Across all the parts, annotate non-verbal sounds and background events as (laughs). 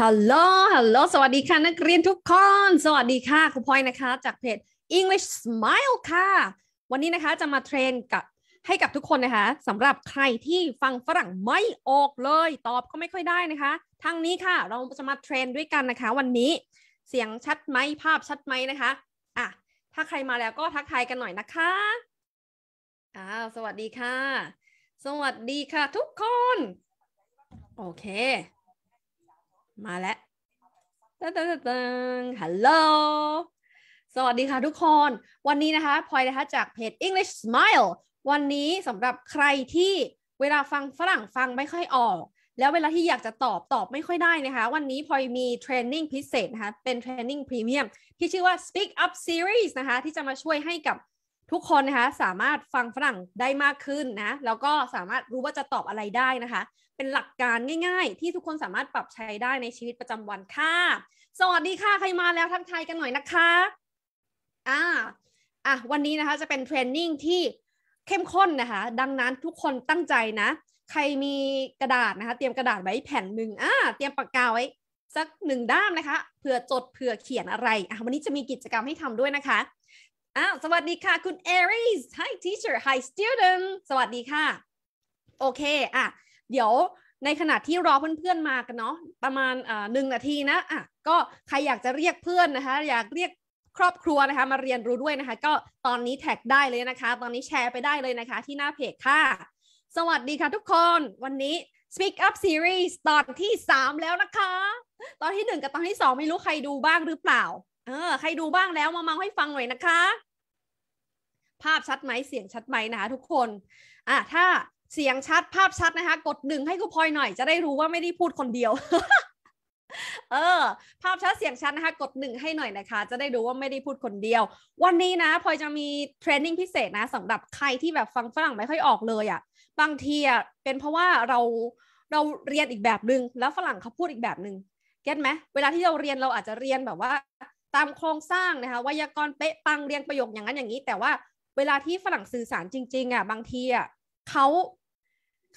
ฮัลโหล ฮัลโหล สวัสดีค่ะนักเรียนทุกคน สวัสดีค่ะ ครูพลอยนะคะจากเพจ English Smile ค่ะ วันนี้นะคะจะมาเทรนกับ ให้กับทุกคนนะคะสำหรับใครที่ฟังฝรั่ง ไม่ออกเลย ตอบก็ไม่ค่อยได้นะคะทางนี้ค่ะเราจะมาเทรนด้วยกันนะคะ วันนี้เสียงชัดไหมภาพชัดไหมนะคะอ่ะถ้าใครมาแล้วก็ทักทายกันหน่อยนะคะ อ้าว สวัสดีค่ะ สวัสดีค่ะ ทุกคน โอเคมาแล้วตังต้งต้งฮัลโหล สวัสดีค่ะทุกคน วันนี้นะคะพลอยนะคะจากเพจ English Smile วันนี้สำหรับใครที่เวลาฟังฝรั่งฟัง ไม่ค่อยออก แล้วเวลาที่อยากจะตอบตอบไม่ค่อยได้นะคะ วันนี้พลอยมีเทรนนิ่งพิเศษนะคะ เป็นเทรนนิ่งพรีเมียมที่ชื่อว่า Speak Up Series นะคะ ที่จะมาช่วยให้กับทุกคน นะคะสามารถฟังฝรั่งได้มากขึ้นนะ แล้วก็สามารถรู้ว่าจะตอบอะไรได้นะคะเป็นหลักการง่าย ๆ ที่ทุกคนสามารถปรับใช้ได้ในชีวิตประจำวันค่ะ สวัสดีค่ะ ใครมาแล้วทักทายกันหน่อยนะคะ อ่า อ่ะ วันนี้นะคะจะเป็นเทรนนิ่งที่เข้มข้นนะคะ ดังนั้นทุกคนตั้งใจนะ ใครมีกระดาษนะคะ เตรียมกระดาษไว้แผ่นหนึ่งอ่าเตรียมปากกาไว้สักหนึ่งด้ามนะคะเผื่อจดเผื่อเขียนอะไร อ่ะวันนี้จะมีกิจกรรมให้ทำด้วยนะคะอ้าวสวัสดีค่ะคุณ Aries Hi teacher Hi student สวัสดีค่ะ โอเค อ่ะเดี๋ยวในขณะที่รอเพื่อนๆมากันเนาะประมาณหนึ่งนาทีนะอ่ะก็ใครอยากจะเรียกเพื่อนนะคะ อยากเรียกครอบครัวนะคะ มาเรียนรู้ด้วยนะคะ ก็ตอนนี้แท็กได้เลยนะคะ ตอนนี้แชร์ไปได้เลยนะคะ ที่หน้าเพจค่ะ สวัสดีค่ะทุกคนวันนี้ Speak Up Series ตอนที่ 3 แล้วนะคะ ตอนที่ 1กับตอนที่2 ไม่รู้ใครดูบ้างหรือเปล่าเออใครดูบ้างแล้วมาเมาให้ฟังหน่อยนะคะ ภาพชัดไหมเสียงชัดไหมนะคะทุกคนอ่ะถ้าเสียงชัดภาพชัดนะคะ กดหนึ่งให้ครูพลอยหน่อยจะได้รู้ว่าไม่ได้พูดคนเดียว เออ ภาพชัดเสียงชัดนะคะกดหนึ่งให้หน่อยนะคะ จะได้รู้ว่าไม่ได้พูดคนเดียว วันนี้นะพลอยจะมีเทรนนิ่งพิเศษนะสำหรับใครที่แบบฟังฝรั่งไม่ค่อยออกเลยอะ่ะบางทีอะ่ะเป็นเพราะว่าเราเราเรียนอีกแบบหนึง่งแล้วฝรั่งเขาพูดอีกแบบหนึง่งเก็ตไหมเวลาที่เราเรียนเราอาจจะเรียนแบบว่า ตามโครงสร้างนะคะไวยากรณ์เป๊ะปังเรียงประโยคอย่างนั้นอย่างนี้ แต่ว่า เวลาที่ฝรั่งสื่อสารจริงๆอะ่ะ บางทีอะ่ะเขา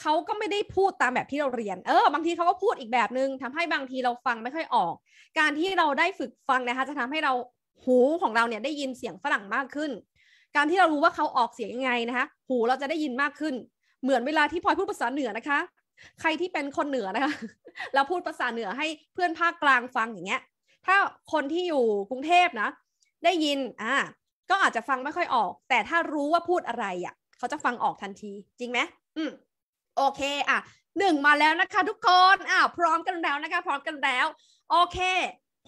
เขาก็ไม่ได้พูดตามแบบที่เราเรียน เออ บางทีเขาก็พูดอีกแบบหนึ่งทำให้บางทีเราฟังไม่ค่อยออก การที่เราได้ฝึกฟังนะคะ จะทำให้เรา หูของเราเนี่ยได้ยินเสียงฝรั่งมากขึ้น การที่เรารู้ว่าเขาออกเสียงยังไงนะคะ หูเราจะได้ยินมากขึ้น เหมือนเวลาที่พลอยพูดภาษาเหนือนะคะ ใครที่เป็นคนเหนือนะคะเราพูดภาษาเหนือให้เพื่อนภาคกลางฟังอย่างเงี้ย ถ้าคนที่อยู่กรุงเทพนะ ได้ยิน อ่าก็อาจจะฟังไม่ค่อยออก แต่ถ้ารู้ว่าพูดอะไรอะ่ะ เขาจะฟังออกทันที จริงไหมอืมโอเคอ่ะหนึ่งมาแล้วนะคะทุกคนอ่ะพร้อมกันแล้วนะคะพร้อมกันแล้วโอเค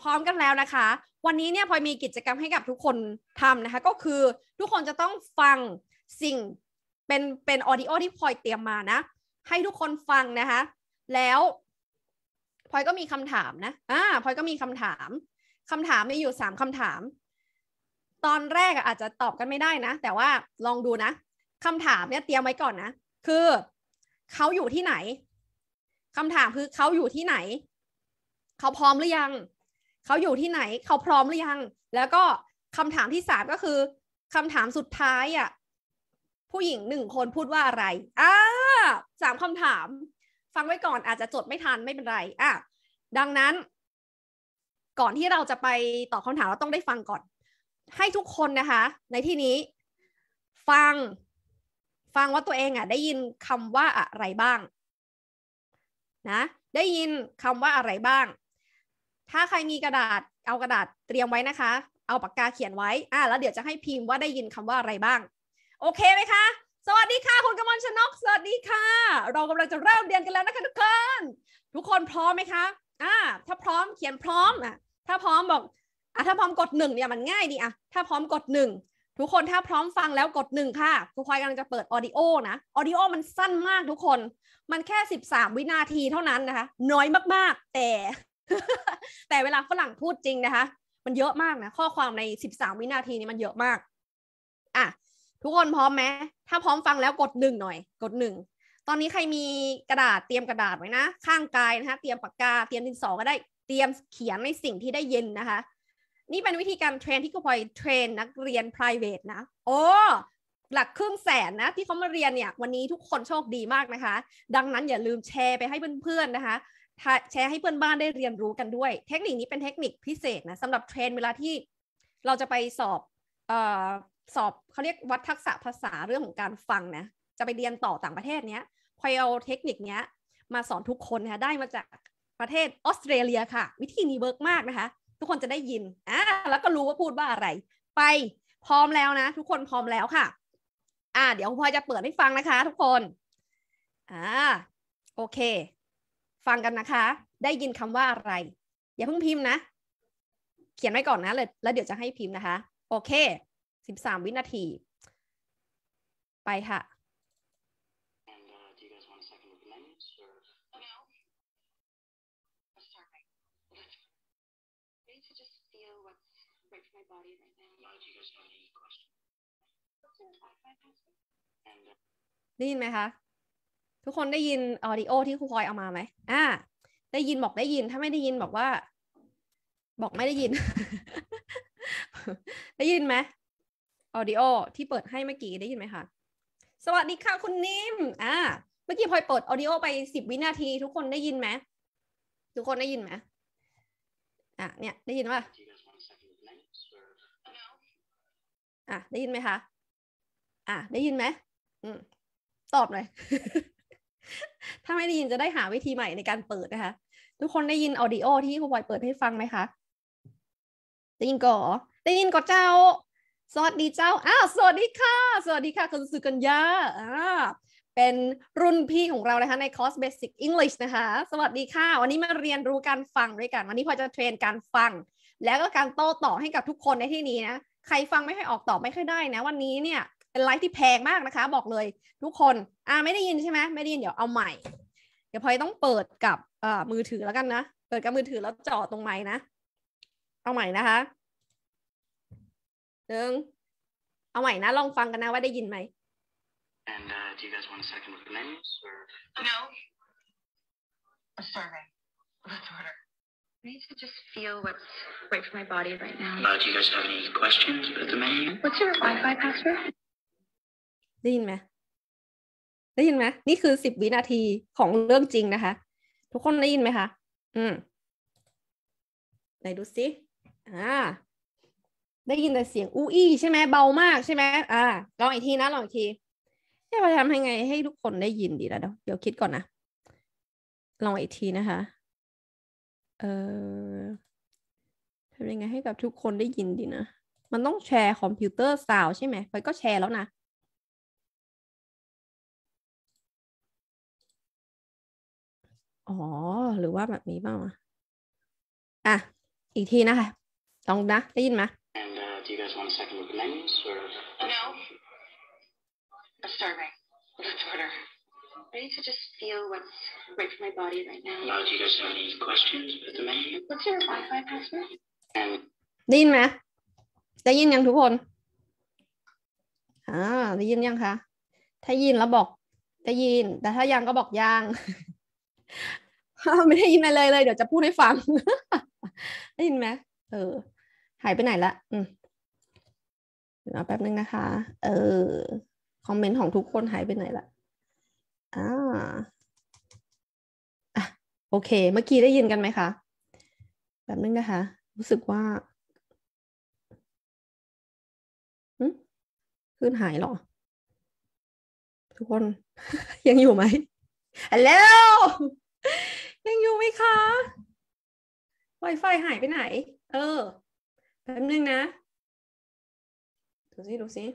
พร้อมกันแล้วนะคะ วันนี้เนี่ยพลอยมีกิจกรรมให้กับทุกคนทำนะคะก็คือทุกคนจะต้องฟังสิ่งเป็นเป็นออดิโอที่พลอยเตรียมมานะให้ทุกคนฟังนะคะ แล้วพลอยก็มีคำถามนะอ่าพลอยก็มีคำถามคำถามมีอยู่สามคำถาม ตอนแรกอาจจะตอบกันไม่ได้นะ แต่ว่าลองดูนะคำถามเนี่ยเตรียมไว้ก่อนนะ คือเขาอยู่ที่ไหน คำถามคือเขาอยู่ที่ไหน เขาพร้อมหรือยัง เขาอยู่ที่ไหน เขาพร้อมหรือยัง แล้วก็คำถามที่สามก็คือ คำถามสุดท้ายอ่ะ ผู้หญิงหนึ่งคนพูดว่าอะไรอ่าสามคำถาม ฟังไว้ก่อน อาจจะจดไม่ทันไม่เป็นไรอ่ะดังนั้น ก่อนที่เราจะไปตอบคำถามเราต้องได้ฟังก่อน ให้ทุกคนนะคะ ในที่นี้ ฟังฟังว่าตัวเองอ่ะได้ยินคำว่าอะไรบ้าง นะ ได้ยินคำว่าอะไรบ้าง ถ้าใครมีกระดาษเอากระดาษเตรียมไว้นะคะ เอาปากกาเขียนไว้อ่าแล้วเดี๋ยวจะให้พิมพ์ว่าได้ยินคำว่าอะไรบ้าง โอเคไหมคะ สวัสดีค่ะคุณกมลชนก สวัสดีค่ะ เรากำลังจะเริ่มเรียนกันแล้วนะคะทุกคนทุกคนพร้อมไหมคะอ่าถ้าพร้อมเขียนพร้อมอ่ะถ้าพร้อมบอกอ่ะถ้าพร้อมกดหนึ่งเนี่ยมันง่ายดีอ่ะถ้าพร้อมกดหนึ่งทุกคนถ้าพร้อมฟังแล้วกดหนึ่งค่ะครูพลอยกำลังจะเปิดออดิโอนะ ออดิโอมันสั้นมากทุกคน มันแค่13วินาทีเท่านั้นนะคะ น้อยมากๆ แต่ แต่เวลาฝรั่งพูดจริงนะคะ มันเยอะมากนะ ข้อความใน13วินาทีนี้มันเยอะมาก อ่ะ ทุกคนพร้อมไหมถ้าพร้อมฟังแล้วกดหนึ่งหน่อย กดหนึ่ง ตอนนี้ใครมีกระดาษเตรียมกระดาษไว้นะข้างกายนะคะเตรียมปากกา เตรียมดินสอก็ได้ เตรียมเขียนในสิ่งที่ได้ยินนะคะนี่เป็นวิธีการเทรนที่เขูพอยเทรนนักเรียน private นะโอ้หลักครึ่งแสนนะที่เขามาเรียนเนี่ยวันนี้ทุกคนโชคดีมากนะคะ ดังนั้นอย่าลืมแชร์ไปให้เพื่อน ๆนะคะแชร์ให้เพื่อนบ้านได้เรียนรู้กันด้วย เทคนิคนี้เป็นเทคนิคพิเศษนะสำหรับเทรนเวลาที่ เราจะไปสอบเอ่อสอบเขาเรียกวัดทักษะภาษาเรื่องของการฟังนะจะไปเรียนต่อต่างประเทศเนี้ยพอยเอาเทคนิคเนี้ยมาสอนทุกคนนะคะได้มาจากประเทศออสเตรเลียค่ะ วิธีนี้เวิร์กมากนะคะทุกคนจะได้ยินอ่าแล้วก็รู้ว่าพูดว่าอะไร ไป พร้อมแล้วนะ ทุกคนพร้อมแล้วค่ะอ่าเดี๋ยวพลอยจะเปิดให้ฟังนะคะ ทุกคนอ่าโอเค ฟังกันนะคะ ได้ยินคำว่าอะไร อย่าเพิ่งพิมพ์นะ เขียนไว้ก่อนนะเลยแล้วเดี๋ยวจะให้พิมพ์นะคะ โอเค สิบสามวินาที ไปค่ะ to just feel what's right for my body right now. o you guys have any questions? ได้ยินไหมคะทุกคนได้ยินออดิโอที่ครูพลอยเอามาไหมอ่าได้ยินบอกได้ยินถ้าไม่ได้ยินบอกว่า บอกไม่ได้ยิน ได้ยินไหมออดิโอที่เปิดให้เมื่อกี้ได้ยินไหมคะสวัสดีค่ะคุณนิ่มอ่าเมื่อกี้พลอยเปิดออดิโอไปสิบวินาที ทุกคนได้ยินไหมทุกคนได้ยินไหมอ่ะเนี่ยได้ยินป่ะอ่ะได้ยินไหมคะอ่ะได้ยินไหมอืม ตอบหน่อยถ้าไม่ได้ยินจะได้หาวิธีใหม่ในการเปิดนะคะทุกคนได้ยินออดิโอที่ครูบอยเปิดให้ฟังไหมคะได้ยินก่อได้ยินก่อเจ้าสวัสดีเจ้าอ้าวสวัสดีค่ะ สวัสดีค่ะคุณสุกัญญาอ่าเป็นรุ่นพี่ของเรานะคะในคอร์สเบสิกอังกฤษนะคะสวัสดีค่ะ วัน นี้มาเรียนรู้การฟังด้วยกัน วันนี้พอจะเทรนการฟัง แล้ว ก็การโต้ตอบให้กับทุกคนในที่นี้นะใครฟังไม่ค่อยออกตอบไม่ค่อยได้ นะ วันนี้เนี่ยเป็นไลฟ์ที่แพงมากนะคะ บอกเลยทุกคนอ่าไม่ได้ยินใช่ไหมไม่ได้ยินเดี๋ยวเอาใหม่เดี๋ยวพอยต้องเปิดกับเอ่อมือถือแล้วกันนะ เปิดกับมือถือแล้ว จ่อตรงไม่นะ เอาใหม่นะคะหนึ่งเอาใหม่นะลองฟังกันนะว่าได้ยินไหม And uh, do you guys want a second with the menus or? No. A s u r v e y l e t s order. I need to just feel what's right for my body right now. Uh, do you guys have any questions about the menu? What's your Wi-Fi password? ได้ยินไหมได้ยินไหมนี่คือสิบวินาทีของเรื่องจริงนะคะ ทุกคนได้ยินไหมคะอืมไหนดูสิอ่าได้ยินแต่เสียงอู้อี้ใช่ไหมเบามากใช่ไหมอ่าลองอีกทีนะลองอีกทีจะทำยังไงให้ทุกคนได้ยินดีแล้วเดี๋ยวคิดก่อนนะ ลองอีกทีนะคะเออทำยังไงให้กับทุกคนได้ยินดีนะ มันต้องแชร์คอมพิวเตอร์ซาวใช่ไหมไลอยก็แชร์แล้วนะ อ๋อ หรือว่าแบบนี้บ้างอ่ะอ่ะ อีกทีนะคะลองนะได้ยินไหม And uh, do you guys want a second with the menus or? No. disturbing. That's order. I need to just feel what's right for my body right now. Now, do you guys have any questions at the moment? What's your Wi-Fi password? And ได้ยินไหมได้ยินยังทุกคนอ่าได้ยินยังคะ ถ้ายินแล้วบอกได้ยิน แต่ถ้ายังก็บอกยังไม่ได้ยินอะไรเลย เดี๋ยวจะพูดให้ฟังได้ยินไหมเออ หายไปไหนละอืมเดี๋ยวแป๊บนึงนะคะ เออคอมเมนต์ของทุกคนหายไปไหนละอ่าโอเค เมื่อกี้ได้ยินกันไหมคะแบบนึงนะคะ รู้สึกว่า ขึ้นหายหรอ ทุกคน ยังอยู่ไหมฮัลโหลยังอยู่ไหมคะ Wi-Fi หายไปไหน เออ แป๊บนึงนะ ดูสิดูสิ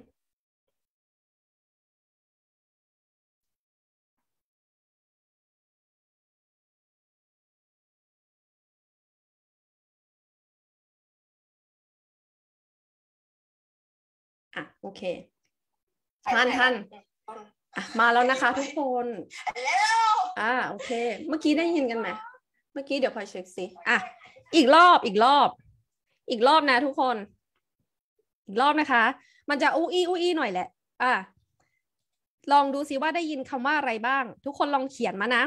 ่ะโอเคท่านท่านมาแล้วนะคะทุกคนอ่าโอเค เมื่อกี้ได้ยินกันไหมเมื่อกี้เดี๋ยวพอเช็คสิอ่ะอีกรอบอีกรอบ อีกรอบนะ ทุกคนอีกรอบนะคะ มันจะอู้อีอู้อีหน่อยแหละ อ่ะลองดูซิว่าได้ยินคำว่าอะไรบ้างทุกคนลองเขียนมานะ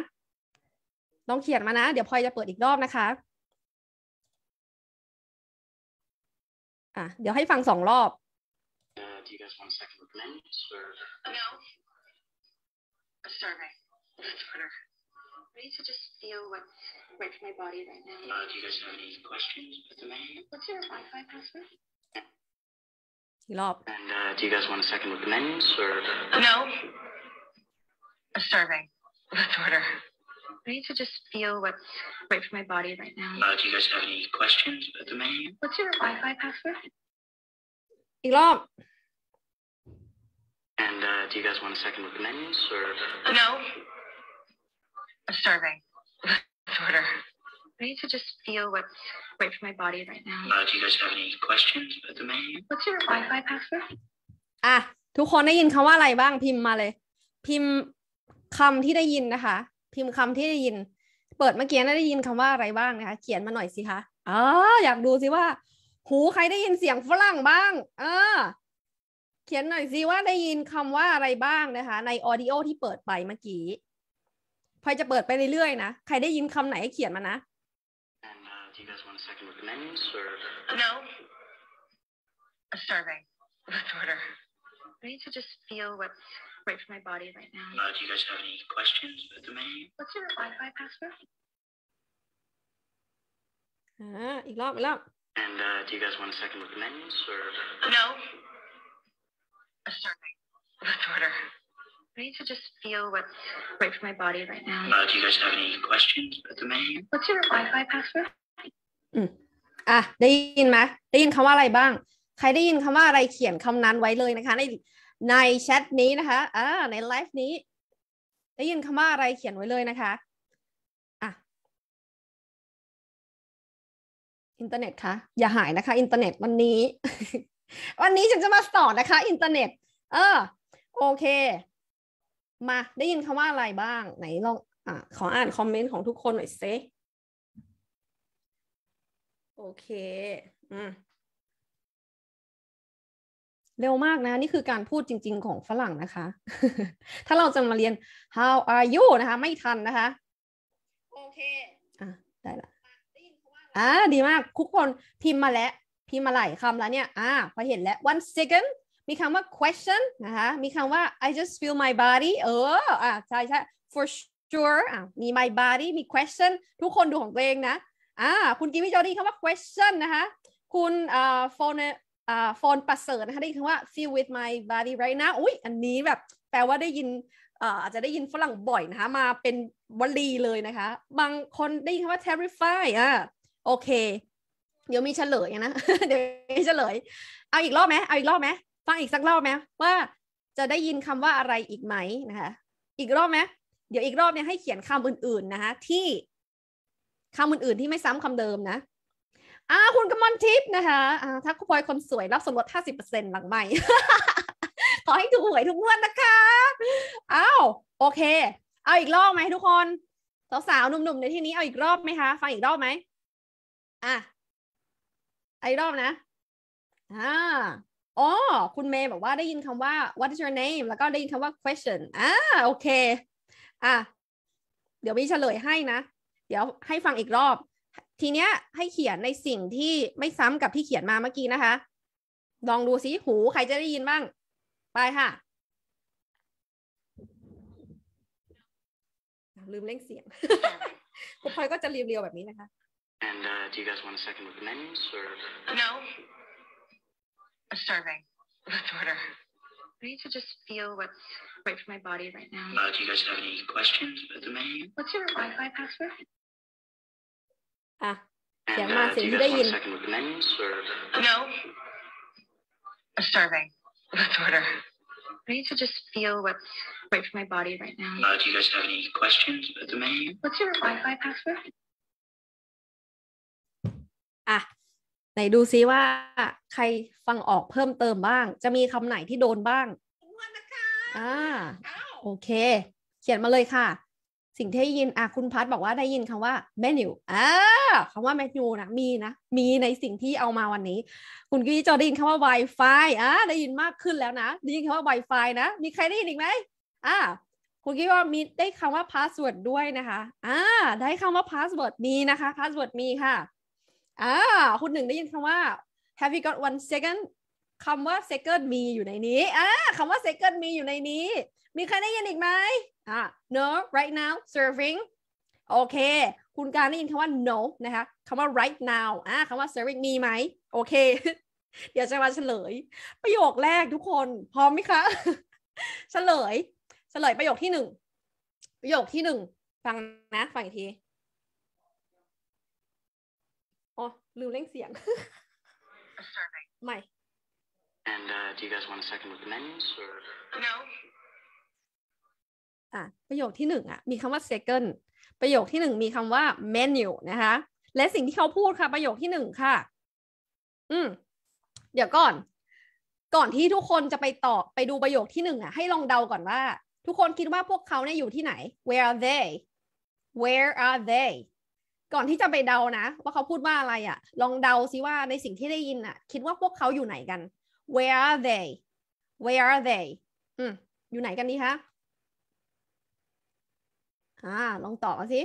ลองเขียนมานะเดี๋ยวพลอยจะเปิดอีกรอบนะคะอ่ะเดี๋ยวให้ฟังสองรอบ do you guys want a second with recommend? Or? Oh, no. A survey. That's better. I need to just feel what's right for my body right now. Uh, do you guys have any questions with the man? What's your Wi Fi password? Lop. And uh, do you guys want a second with recommend? Or? No. A survey. let order. I need to just feel what's right for my body right now. Uh, do you guys have any questions about the menu? What's your Wi-Fi password? อีกรอบ And uh, do you guys want a second with the menus or? No. I'm starving. order. I need to just feel what's right for my body right now. Uh, do you guys have any questions about the menu? What's your Wi-Fi password? อ่ะทุกคนได้ยินคำว่าอะไรบ้าง พิมพ์มาเลย พิมพ์คำที่ได้ยินนะคะ พิมพ์คำที่ได้ยิน เปิดเมื่อกี้น่าได้ยินคำว่าอะไรบ้างนะคะ เขียนมาหน่อยสิคะ อ๋อ อยากดูสิว่า หูใครได้ยินเสียงฝรั่งบ้าง เออเขียนหน่อยสิว่าได้ยินคำว่าอะไรบ้างนะคะในออดิโอที่เปิดไปเมื่อกี้พอยจะเปิดไปเรื่อยๆนะ ใครได้ยินคำไหนเขียนมานะ And, uh, o a s e t r a r v i n g Let's order. I need to just feel what's right for my body right now. Uh, do you guys have any questions with the menu? What's your Wi-Fi password? อ่าอี o รอบอีกรอบ And uh, do you guys want a second with the menus or? No. s r i n g disorder. I need to just feel what's right for my body right now. Uh, do you guys have any questions at the m e n What's your Wi-Fi password? อืมอ่ะได้ยินไหมได้ยินคำว่าอะไรบ้าง ใครได้ยินคำว่าอะไรเขียนคำนั้นไว้เลยนะคะในในแชทนี้นะคะอ่าในไลฟ์นี้ ได้ยินคำว่าอะไรเขียนไว้เลยนะคะ อ่ะอินเทอร์เน็ตคะอย่าหายนะคะ อินเทอร์เน็ตวันนี้วันนี้ฉันจะมาสอนนะคะ อินเทอร์เน็ต เออ โอเค มา ได้ยินคำว่า อะไร บ้าง ไหน ลอง อ่ะ ขอ อ่าน คอมเมนต์ ของทุกคนหน่อยสิโอเค อืมเร็วมากนะ นี่คือการพูดจริง ๆของฝรั่งนะคะ ถ้าเรา จะ มาเรียน how are you นะคะ ไม่ทันนะคะ โอเค อ่ะ ได้ ละอ่ะ ดีมากทุกคน พิมพ์มาแล้วพี่มาหลายคำแล้วเนี่ย อ่าพอเห็นแล้ว one second มีคำว่า question นะคะ มีคำว่า I just feel my body เอออ่าใช่ใช่ for sure อ่ามี my body มี question ทุกคนดูของตัวเองนะ อ่า คุณกิมมี่จอรี่คำว่า question นะคะ คุณอ่าโฟนอ่าโฟนประเสริฐนะคะได้คำว่า feel with my body right now อุ้ยอันนี้แบบแปลว่าได้ยินอาจจะได้ยินฝรั่งบ่อยนะคะ มาเป็นวลีเลยนะคะ บางคนได้ยินคำว่า terrify อ่า โอเคเดี๋ยวมีเฉลยนะเดี๋ยวมีเฉลยเอาอีกรอบไหมเอาอีกรอบไหมฟังอีกสักรอบไหมว่าจะได้ยินคำว่าอะไรอีกไหมนะคะ อีกรอบไหมเดี๋ยวอีกรอบเนี่ยให้เขียนคำอื่นๆนะคะที่ คำอื่นๆที่ไม่ซ้ำคำเดิมนะ อ่า คุณกมลทิพย์นะคะอ่าถ้าคุณพลอยคนสวยรับส่วนลด 50%หลังใหม่ขอให้ถูกหวยทุกงวดนะคะอ้าวโอเคเอาอีกรอบไหมทุกคนสาวๆหนุ่มๆ ในที่นี้เอาอีกรอบไหมคะฟังอีกรอบไหมอ่ะไอรอบนะอ่าอ๋อ คุณเมย์บอกว่าได้ยินคำว่า what is your name แล้วก็ได้ยินคำว่า question อ่าโอเค อ่ะ เดี๋ยวมีเฉลยให้นะ เดี๋ยวให้ฟังอีกรอบ ทีเนี้ยให้เขียนในสิ่งที่ไม่ซ้ำกับที่เขียนมาเมื่อกี้นะคะ ลองดูสิหู ใครจะได้ยินบ้าง ไปค่ะ ลืมเล่งเสียง คุณพลอยก็จะเรียวๆแบบนี้นะคะ And uh, do you guys want a second with the menus or? No. A serving. Let's order. I need to just feel what's right for my body right now. Uh, do you guys have any questions about the menu? What's your Wi-Fi password? Ah. And, yeah, uh, do you guys want a second with the menus or? No. A serving. Let's order. I need to just feel what's right for my body right now. Uh, do you guys have any questions about the menu? What's your Wi-Fi password? ไหนดูซิว่าใครฟังออกเพิ่มเติมบ้าง จะมีคำไหนที่โดนบ้างอ่าโอเค เขียนมาเลยค่ะ สิ่งที่ได้ยินอ่ะคุณพัทบอกว่าได้ยินคำว่าเมนูอ่าคำว่าเมนูนะ มีนะ มีในสิ่งที่เอามาวันนี้ คุณกี้จอได้ยินคำว่า Wi-Fi อ่าได้ยินมากขึ้นแล้วนะ ได้ยินคำว่า Wi-Fi นะ มีใครได้ยินอีกไหมอ่าคุณกี้ว่ามีได้คำว่า password ด้วยนะคะอ่าได้คำว่า password มีนะคะ password มีค่ะอ่าคุณหนึ่งได้ยินคำว่า have you got one second คำว่า second มีอยู่ในนี้อ่าคำว่า second มีอยู่ในนี้ มีใครได้ยินอีกไหมอ่า no right now serving โอเคคุณการได้ยินคำว่า no นะคะ คำว่า right now อ่าคำว่า serving มีไหมโอเค เดี๋ยวจะมาเฉลย ประโยคแรกทุกคนพร้อมไหมคะ เฉลยเฉลยประโยคที่หนึ่งประโยคที่หนึ่งฟังนะฟังอีกทีลืมเล่งเสียงใหม่ And uh, do you guys want a second with the menus or no อ่ะประโยคที่หนึ่งอ่ะ มีคำว่า second ประโยคที่หนึ่งมีคำว่า menu นะคะ และสิ่งที่เขาพูดค่ะ ประโยคที่หนึ่งค่ะ อืม เดี๋ยวก่อน ก่อนที่ทุกคนจะไปตอบไปดูประโยคที่หนึ่งอ่ะ ให้ลองเดาก่อนว่า ทุกคนคิดว่าพวกเขาเนี่ยอยู่ที่ไหน where are they where are they ก่อนที่จะไปเดานะว่าเขาพูดว่าอะไรอะ่ะ ลองเดาซิว่าในสิ่งที่ได้ยินอะ่ะคิดว่าพวกเขาอยู่ไหนกัน where are they where are they อืมอยู่ไหนกันดีคะอ่าลองตอบสิ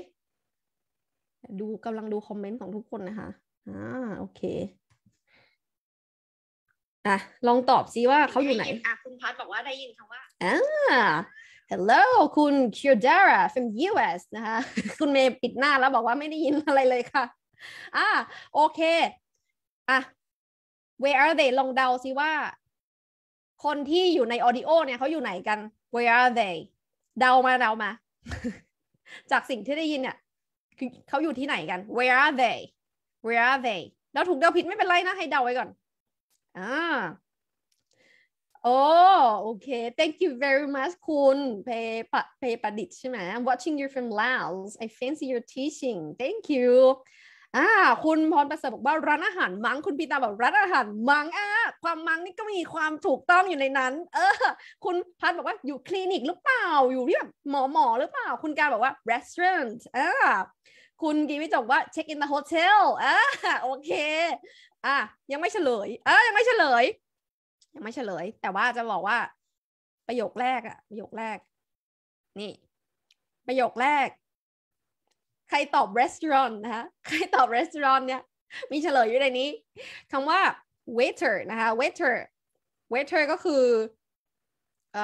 ดูกำลังดูคอมเมนต์ของทุกคนนะคะอ่าโอเคอ่ะลองตอบซิว่าเขาอยู่ไหนอ่ะคุณพัดบอกว่าได้ยินคำว่าอ่า Hello คุณ Kyodara from US นะคะ คุณเมย์ปิดหน้าแล้วบอกว่าไม่ได้ยินอะไรเลยค่ะ อ่าโอเค อ่ะ Where are they ลองเดาสิว่า คนที่อยู่ในออดิโอเนี่ยเขาอยู่ไหนกัน Where are they เดามาเดามา จากสิ่งที่ได้ยินเนี่ยเขาอยู่ที่ไหนกัน Where are they Where are they แล้วถูกเดาผิดไม่เป็นไรนะ ให้เดาไว้ก่อน อ่าโอ้โอเค thank you very much คุณเพเพประดิษฐ์ใช่ไหม I'm watching you from Laos I fancy your teaching thank you อ่าคุณพรประเสริฐบอกว่าร้านอาหารมังคุณพีตาบอกร้านอาหารมังอ่ะความมังนี่ก็มีความถูกต้องอยู่ในนั้น เออ คุณพัดบอกว่าอยู่คลินิกหรือเปล่า อยู่ที่แบบหมอหมอหรือเปล่า คุณการบอกว่า restaurant อ่าคุณกีวิจบอกว่า check in the hotel อ่าโอเคอ่ะยังไม่เฉลยอ้ยยังไม่เฉลยยังไม่เฉลย แต่ว่าจะบอกว่าประโยคแรกอะประโยคแรก นี่ ประโยคแรก ใครตอบร้านอาหารนะคะใครตอบร้านอาหารเนี่ย มีเฉลยอยู่ในนี้คำว่า waiter นะคะ waiter waiter ก็คืออ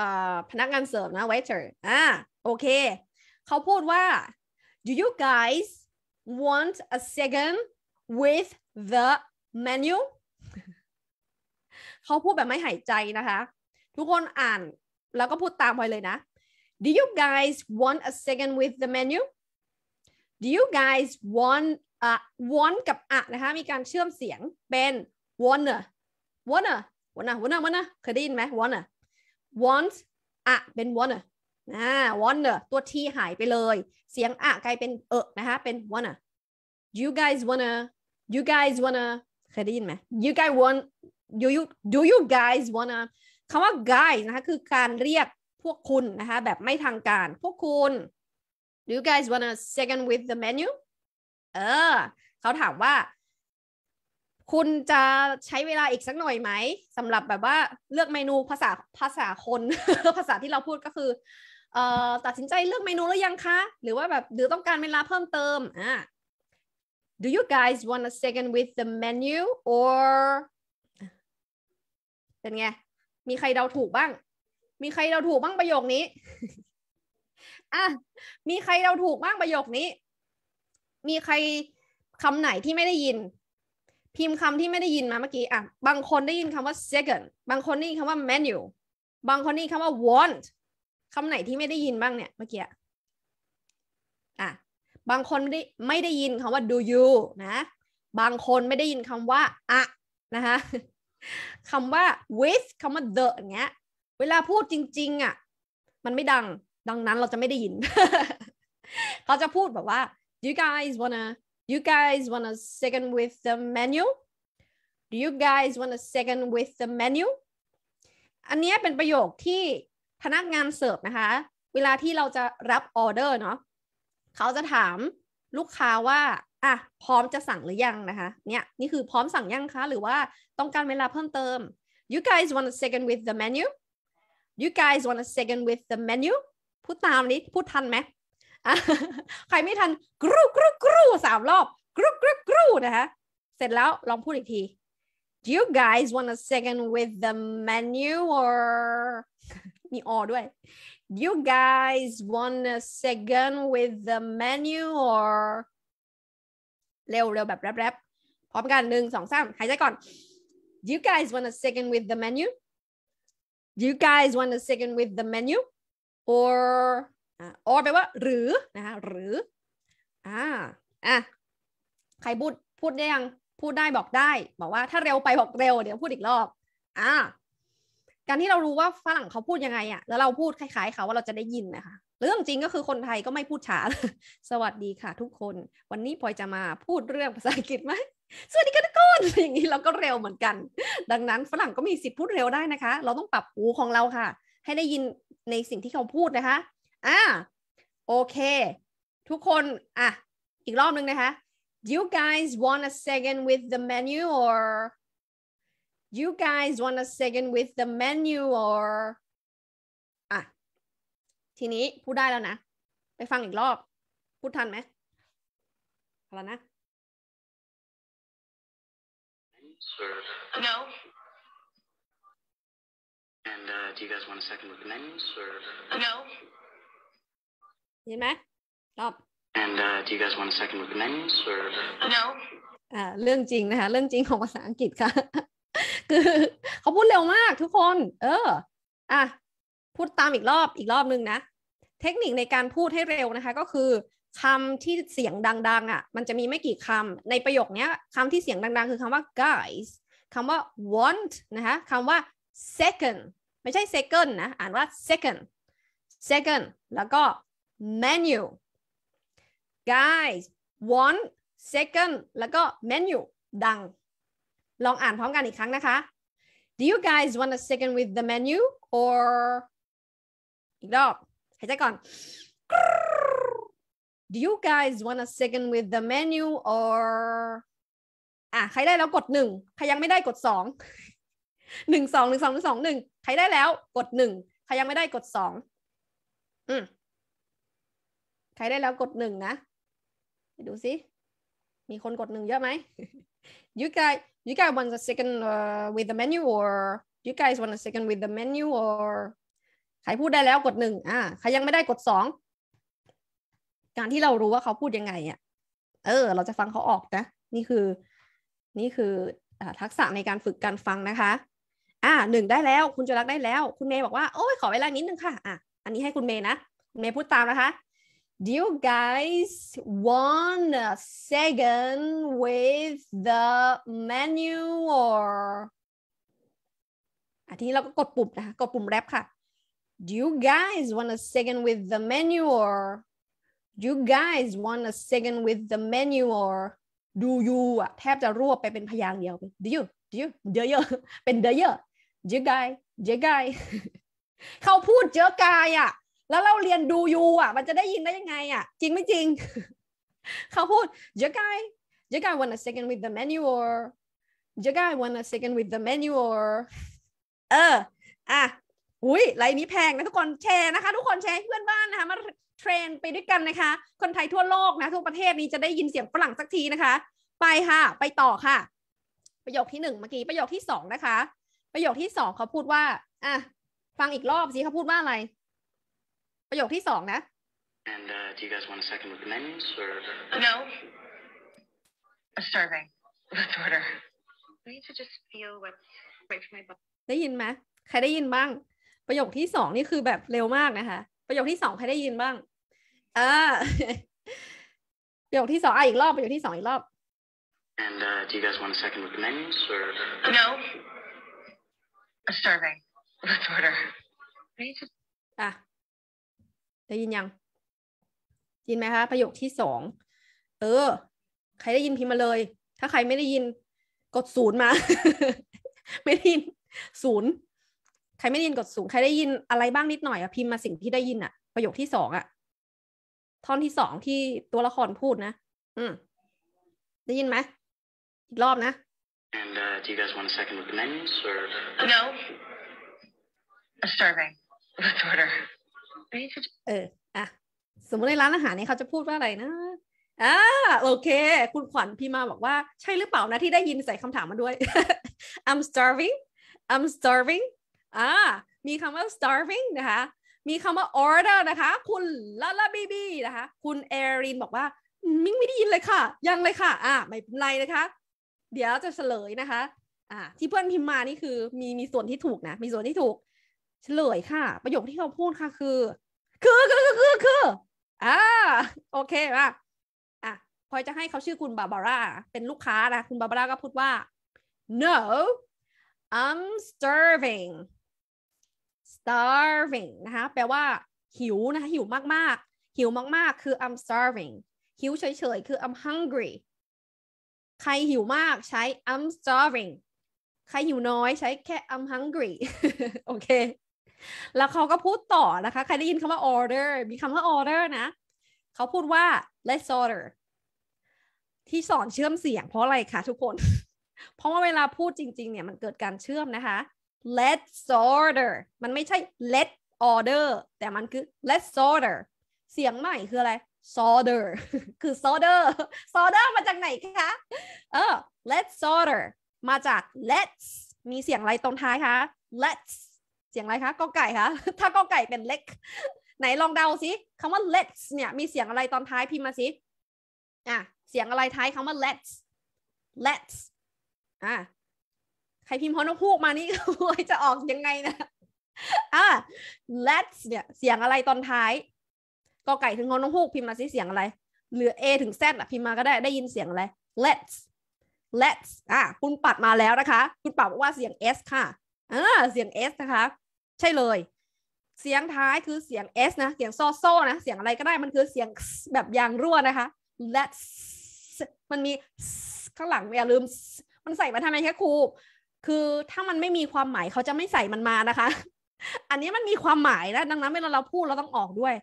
พนักงานเสิร์ฟนะ waiter อ่าโอเค เขาพูดว่า do you guys want a second with the menu เขาพูดแบบไม่หายใจนะคะทุกคนอ่านแล้วก็พูดตามไปเลยนะ Do you guys want a second with the menu Do you guys want อ่ะ want กับอ่ะนะคะมีการเชื่อมเสียงเป็น wanna wanna wanna wanna wanna เคยได้ยินไหม wanna want อ่ะเป็น wanna นะ wanna ตัวทีหายไปเลยเสียงอ่ะกลายเป็นเออนะคะเป็น wanna you guys wanna you guys wanna เคยได้ยินไหม you guys want do you do you guys wanna คำว่า guys นะคะคือการเรียกพวกคุณนะคะแบบไม่ทางการ พวกคุณ do you guys wanna second with the menu เออเขาถามว่า คุณจะใช้เวลาอีกสักหน่อยไหมสำหรับแบบว่าเลือกเมนูภาษาภาษาคนภาษาที่เราพูดก็คือเอ่อตัดสินใจเลือกเมนูหรือยังคะ หรือว่าแบบหรือต้องการเวลาเพิ่มเติมอ่า Do you guys want a second with the menu or เป็นไงมีใครเดาถูกบ้าง มีใครเดาถูกบ้างประโยคนี้ อ่ะ มีใครเดาถูกบ้างประโยคนี้ มีใครคำไหนที่ไม่ได้ยิน พิมพ์คำที่ไม่ได้ยินมาเมื่อกี้ อ่ะ บางคนได้ยินคำว่า second บางคนได้ยินคำว่า menu บางคนได้ยินคำว่า want คำไหนที่ไม่ได้ยินบ้างเนี่ย เมื่อกี้ อ่ะ บางคนไม่ได้ไม่ได้ยินคำว่า do you นะ บางคนไม่ได้ยินคำว่า อะ นะคะคำว่า with คำว่า the อย่างเงี้ย เวลาพูดจริงๆอ่ะ มันไม่ดัง ดังนั้นเราจะไม่ได้ยิน เขาจะพูดแบบว่า you guys wanna you guys wanna second with the menu do you guys wanna second with the menu อันนี้เป็นประโยคที่พนักงานเสิร์ฟนะคะ เวลาที่เราจะรับออเดอร์เนาะ เขาจะถามลูกค้าว่าอ่ะ พร้อมจะสั่งหรือยังนะคะเนี่ยนี่คือพร้อมสั่งยังคะหรือว่าต้องการเวลาเพิ่มเติม you guys want a second with the menu you guys want a second with the menu พูดตามนี้ พูดทันไหมใครไม่ทัน กรูกรูกรูสามรอบ กรูกรูกรูนะคะเสร็จแล้วลองพูดอีกที do you guys want a second with the menu or มีอด้วย do you guys want a second with the menu or เร็วเร็วแบบ แรบๆพร้อมกันหนึ่งสองสามหายใจก่อน you guys want a second with the menu you guys want a second with the menu or or แปลว่าหรือนะคะหรือ อ่า อ่ะ ใครพูด พูดได้ยังพูดได้บอกได้ บอกว่าถ้าเร็วไป บอกเร็ว เดี๋ยว พูดอีกรอบ อ่าการที่เรารู้ว่าฝรั่งเขาพูดยังไงอะแล้วเราพูดคล้าย ๆเขาว่าเราจะได้ยินนะคะ เรื่องจริงก็คือคนไทยก็ไม่พูดช้า สวัสดีค่ะทุกคนวันนี้พลอยจะมาพูดเรื่องภาษาอังกฤษไหมสวัสดีค่ะทุกคนอย่างนี้เราก็เร็วเหมือนกัน ดังนั้นฝรั่งก็มีสิทธิ์พูดเร็วได้นะคะ เราต้องปรับหูของเราค่ะ ให้ได้ยินในสิ่งที่เขาพูดนะคะอ่าโอเค ทุกคน อ่ะ อีกรอบนึงนะคะ Do you guys want a second with the menu or you guys want a second with the menu or อ่ะทีนี้พูดได้แล้วนะ ไปฟังอีกรอบพูดทันไหมพอแล้วนะ No And uh, do you guys want a second with the menus or No เห็นไหมรอบ And uh, do you guys want a second with the menus or No อ่าเรื่องจริงนะคะเรื่องจริงของภาษาอังกฤษค่ะคือเขาพูดเร็วมากทุกคน เอออ่ะ พูดตามอีกรอบอีกรอบนึงนะ เทคนิคในการพูดให้เร็วนะคะก็คือคำที่เสียงดังๆอ่ะ มันจะมีไม่กี่คำ ในประโยคนี้คำที่เสียงดังๆคือคำว่า guys คำว่า want นะคะคำว่า second ไม่ใช่ second นะ อ่านว่า second second แล้วก็ menu guys want second แล้วก็ menu ดังลองอ่านพร้อมกันอีกครั้งนะคะ Do you guys want a second with the menu or อีกรอบหายใจก่อน Do you guys want a second with the menu or อ่ะ ใครได้แล้วกดหนึ่งใครยังไม่ได้กดสองหนึ่งสองหนึ่งสองหนึ่งสองหนึ่งใครได้แล้วกดหนึ่งใครยังไม่ได้กดสองอืมใครได้แล้วกดหนึ่งนะไปดูสิมีคนกดหนึ่งเยอะไหม you guys you guys want a second uh, with the menu or you guys want a second with the menu or ใครพูดได้แล้วกดหนึ่งอ่าใครยังไม่ได้กดสอง การที่เรารู้ว่าเขาพูดยังไงอะ่ะ เออ เราจะฟังเขาออกนะ นี่คือ นี่คืออทักษะในการฝึกการฟังนะคะ อ่าหนึ่งได้แล้ว คุณจุรักได้แล้ว คุณเมย์บอกว่าโอ้ยขอเวลานิดนึงค่ะ อ่ะอันนี้ให้คุณเมย์นะ เมย์พูดตามนะคะ do you guys want a second with the menu or อันทีนี้เราก็กดปุ่มนะกดปุ่มแรปค่ะ do you guys want a second with the menu or do you guys want a second with the menu or do you อ่ะแทบจะรวบไปเป็นพยางค์เดียว do you do you เยอะเป็นเยอยๆ do you guys do you guys เขาพูดเจอกายอ่ะแล้วเราเรียนดูยูอ่ะ มันจะได้ยินได้ยังไงอ่ะ จริงไม่จริง เขาพูด you guy you guy want a second with the m a n u a r you guy want a second with the m a n u a r เอออ่ะ อุ้ยไลน์นี้แพงนะ ทุกคนแชร์นะคะ ทุกคนแชร์เพื่อนบ้านนะคะมาเทรนไปด้วยกันนะคะ คนไทยทั่วโลกนะ ทุกประเทศนี้จะได้ยินเสียงฝรั่งสักทีนะคะ ไปค่ะ ไปต่อค่ะ ประโยคที่หนึ่งเมื่อกี้ ประโยคที่สองนะคะ ประโยคที่สองเขาพูดว่า อ่ะ ฟังอีกรอบสิเขาพูดว่าอะไรประโยคที่สองนะ And uh, do you guys want a second with the menus or no? I'm starving. Let's order. I need to just feel what's right for my body. ได้ยินไหม ใครได้ยินบ้าง ประโยคที่สองนี่คือแบบเร็วมากนะคะ ประโยคที่สองใครได้ยินบ้าง อ่า ประโยคที่สองอ่ะอีกรอบ ประโยคที่สองอีกรอบ And uh, do you guys want a second with the menus or no? I'm starving. Let's order. I need to อ่ะได้ยินยัง ยินไหมคะประโยคที่สอง เออ ใครได้ยินพิมพ์มาเลย ถ้าใครไม่ได้ยิน กดศูนย์มา ไม่ได้ยิน ศูนย์ใครไม่ได้ยินกดศูนย์ใครได้ยินอะไรบ้างนิดหน่อยอะพิมพ์มาสิ่งที่ได้ยินอะประโยคที่สองอะท่อนที่สองที่ตัวละครพูดนะ อืม ได้ยินไหม อีกรอบนะ And uh, do you guys want a second with the menus or? No. A serving. Let's order. เอออ่ะ สมมติในร้านอาหารนี้เขาจะพูดว่าอะไรนะ อ่าโอเค คุณขวัญพี่มาบอกว่าใช่หรือเปล่านะ ที่ได้ยินใส่คำถามมาด้วย I'm starving I'm starving อ่ามีคำว่า starving นะคะ มีคำว่า order นะคะ คุณลาลาบีบีนะคะ คุณเอรินบอกว่ามิ้งไม่ได้ยินเลยค่ะ ยังเลยค่ะ อ่าไม่เป็นไรนะคะ เดี๋ยวจะเฉลยนะคะ อ่าที่เพื่อนพิมมานี่คือมีมีส่วนที่ถูกนะ มีส่วนที่ถูก เฉลยค่ะ ประโยคที่เขาพูดค่ะคือคือคือคือคืออ่า โอเคป่ะอ่ะพอยจะให้เขาชื่อคุณบาบาร่า เป็นลูกค้านะ คุณบาบาร่าก็พูดว่า no I'm starving starving นะคะ แปลว่าหิวนะคะ หิวมากๆ หิวมากๆคือ I'm starving หิวเฉยๆ คือ I'm hungry ใครหิวมากใช้ I'm starving ใครหิวน้อยใช้แค่ I'm hungry โอเคแล้วเขาก็พูดต่อนะคะ ใครได้ยินคำว่า order มีคำว่า order นะ เขาพูดว่า let's order ที่สอนเชื่อมเสียงเพราะอะไรคะทุกคน เพราะว่าเวลาพูดจริงๆ เนี่ยมันเกิดการเชื่อมนะคะ let's order มันไม่ใช่ let order แต่มันคือ let's order เสียงใหม่คืออะไร solder คือ solder solder มาจากไหนคะ เออ let's order มาจาก let's มีเสียงอะไรตรงท้ายคะ let's เสียงอะไรคะกอไก่คะถ้ากอไก่เป็นเล็กไหนลองเดาสิคำว่า let's เนี่ยมีเสียงอะไรตอนท้ายพิมพ์มาสิอ่ะเสียงอะไรท้ายคำว่า let's let's อ่ะใครพิมพ์ฮอนกพูกมานี่จะออกยังไงนะอ่ะ let's เนี่ยเสียงอะไรตอนท้ายกอไก่ถึงฮอนกพูกพิมพ์มาสิเสียงอะไรหรือ A ถึง Z อ่ะพิมพ์มาก็ได้ได้ยินเสียงอะไร let's let's อ่ะคุณปัดมาแล้วนะคะคุณปัดบอกว่าเสียง S ค่ะอ่าเสียง S นะคะใช่เลย เสียงท้ายคือเสียง S นะ เสียงโซโซนะ เสียงอะไรก็ได้มันคือเสียงแบบยางรั่วนะคะ let's มันมี ข้างหลังอย่าลืม มันใส่มาทำไมคะครู คือถ้ามันไม่มีความหมายเขาจะไม่ใส่มันมานะคะ อันนี้มันมีความหมายนะ ดังนั้นเวลาเราพูดเราต้องออกด้วย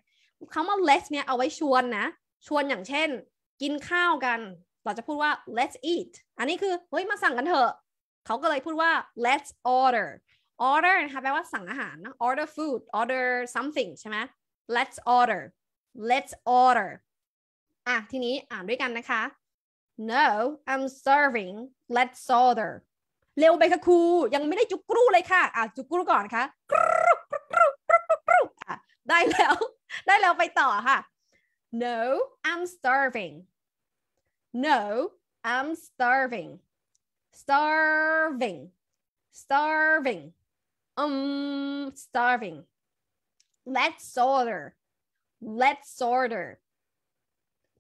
คำว่า let's เนี่ย เอาไว้ชวนนะ ชวนอย่างเช่น กินข้าวกัน เราจะพูดว่า let's eat อันนี้คือเฮ้ยมาสั่งกันเถอะ เขาก็เลยพูดว่า let's order order นะคะแปลว่าสั่งอาหารนะ order food order something ใช่ไหม let's order let's order อ่ะทีนี้อ่านด้วยกันนะคะ no I'm serving let's order เร็วไปค่ะครูยังไม่ได้จุกกรูเลยค่ะ อ่ะจุกกรูก่อนคะ่ะได้แล้วได้แล้วไปต่อค่ะ no I'm starving no I'm starving starving starving um starving let's order let's order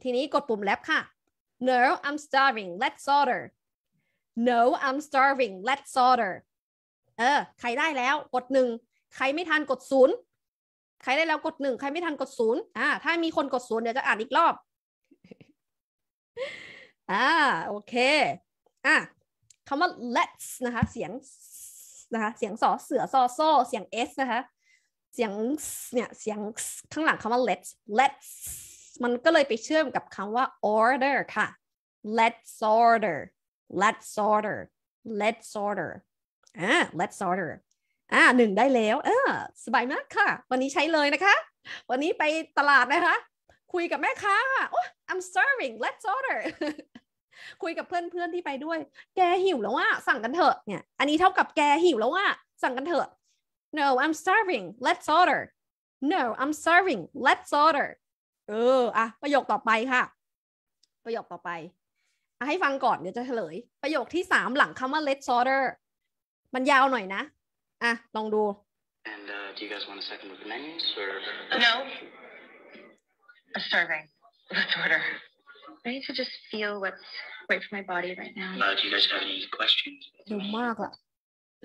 ทีนี้กดปุ่มแล็บค่ะ no I'm starving let's order no I'm starving let's order เออ ใครได้แล้ว กดหนึ่ง ใครไม่ทันกดศูนย์ใครได้แล้ว กดหนึ่ง ใครไม่ทันกดศูนย์อ่า ถ้ามีคนกดศูนย์เดี๋ยวจะอ่านอีกรอบ อ่า โอเค อ่าคำว่า let's นะคะ เสียงนะคะเสียงสอเสือซอโซเสียง s นะคะเสียงเนี่ยเสียงข้างหลังคำว่า let's let's มันก็เลยไปเชื่อมกับคำว่า order ค่ะ let's order let's order let's order อ่า let's order อ่าหนึ่งได้แล้วเออสบายมากค่ะ วันนี้ใช้เลยนะคะ วันนี้ไปตลาดนะคะ คุยกับแม่ค้าค่ะ oh I'm s e r v i n g let's order คุยกับเพื่อนเพื่อนที่ไปด้วย แกหิวแล้วว่า สั่งกันเถอะ เนี่ย อันนี้เท่ากับแกหิวแล้วว่าสั่งกันเถอะ no I'm starving let's order no I'm starving let's order เอออะ ประโยคต่อไปค่ะ ประโยคต่อไปอให้ฟังก่อน เดี๋ยวจะเฉลย ประโยคที่สามหลังคำว่า let's order มันยาวหน่อยนะ อ่ะ ลองดู And uh, do you guys want a second with the menus or No I'm starving let's order I need to just feel what's right f o r my body right now. Uh, do you guys have any questions? เร็วมากอะ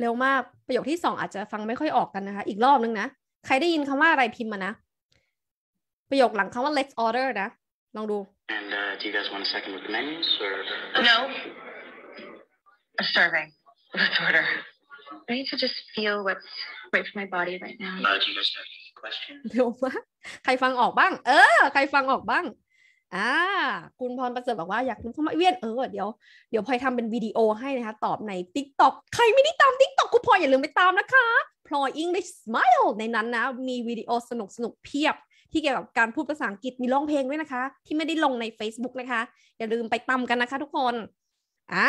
เร็วมาก ประโยคที่สองอาจจะฟังไม่ค่อยออกกันนะคะ อีกรอบนึงนะ ใครได้ยินคำว่าอะไรพิมพ์มานะ ประโยคหลังคำว่า let's order นะ ลองดู And uh, do you guys want a second with the menus or No a s e r v i n g Let's order I need to just feel what's right f o r my body right now uh, do you guys have any questions เร็วมากใครฟังออกบ้าง เออ ใครฟังออกบ้างอ่า คุณพรประเสริฐบอกว่าอยากรู้คำวมาเวียน เออเดี๋ยว เดี๋ยวพลอยทำเป็นวิดีโอให้นะคะ ตอบในทิต็ o k ใครไม่ได้ตามทิต็ o k คุณพลอยอย่าลืมไปตามนะคะพลอยอิง l i s สม m ลในนั้นนะ มีวิดีโอสนุกสนุกเพียบ ที่เกี่ยวกับการพูดภาษาอังกฤษมีร้องเพลงด้วยนะคะ ที่ไม่ได้ลงใน Facebook นะคะ อย่าลืมไปตามกันนะคะทุกคน อ่า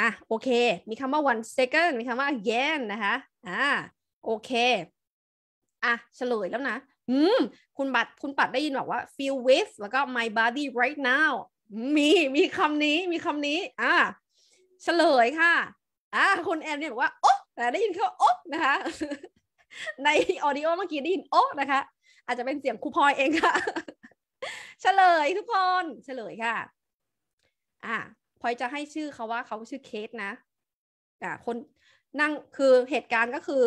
อ่ะโอเค มีคำว่า one second มีคำว่า again นะคะ อ่า โอเค อ่ะเฉลยแล้วนะอืมคุณบัตคุณปัดได้ยินบอกว่า feel with แล้วก็ my body right now มีมีคำนี้มีคำนี้ อ่าเฉลยค่ะอ่าคุณแอนเนี่ยบอกว่าโอ๊ะได้ยินเขาโอ๊ะนะคะ ในออดิโอเมื่อกี้ได้ยินโอ๊ะ นะคะ อาจจะเป็นเสียงครูพลอยเองค่ะ เฉลยทุกคนเฉลยค่ะอ่าพลอยจะให้ชื่อเขาว่าเขาชื่อเคสนะอ่าคนนั่งคือเหตุการณ์ก็คือ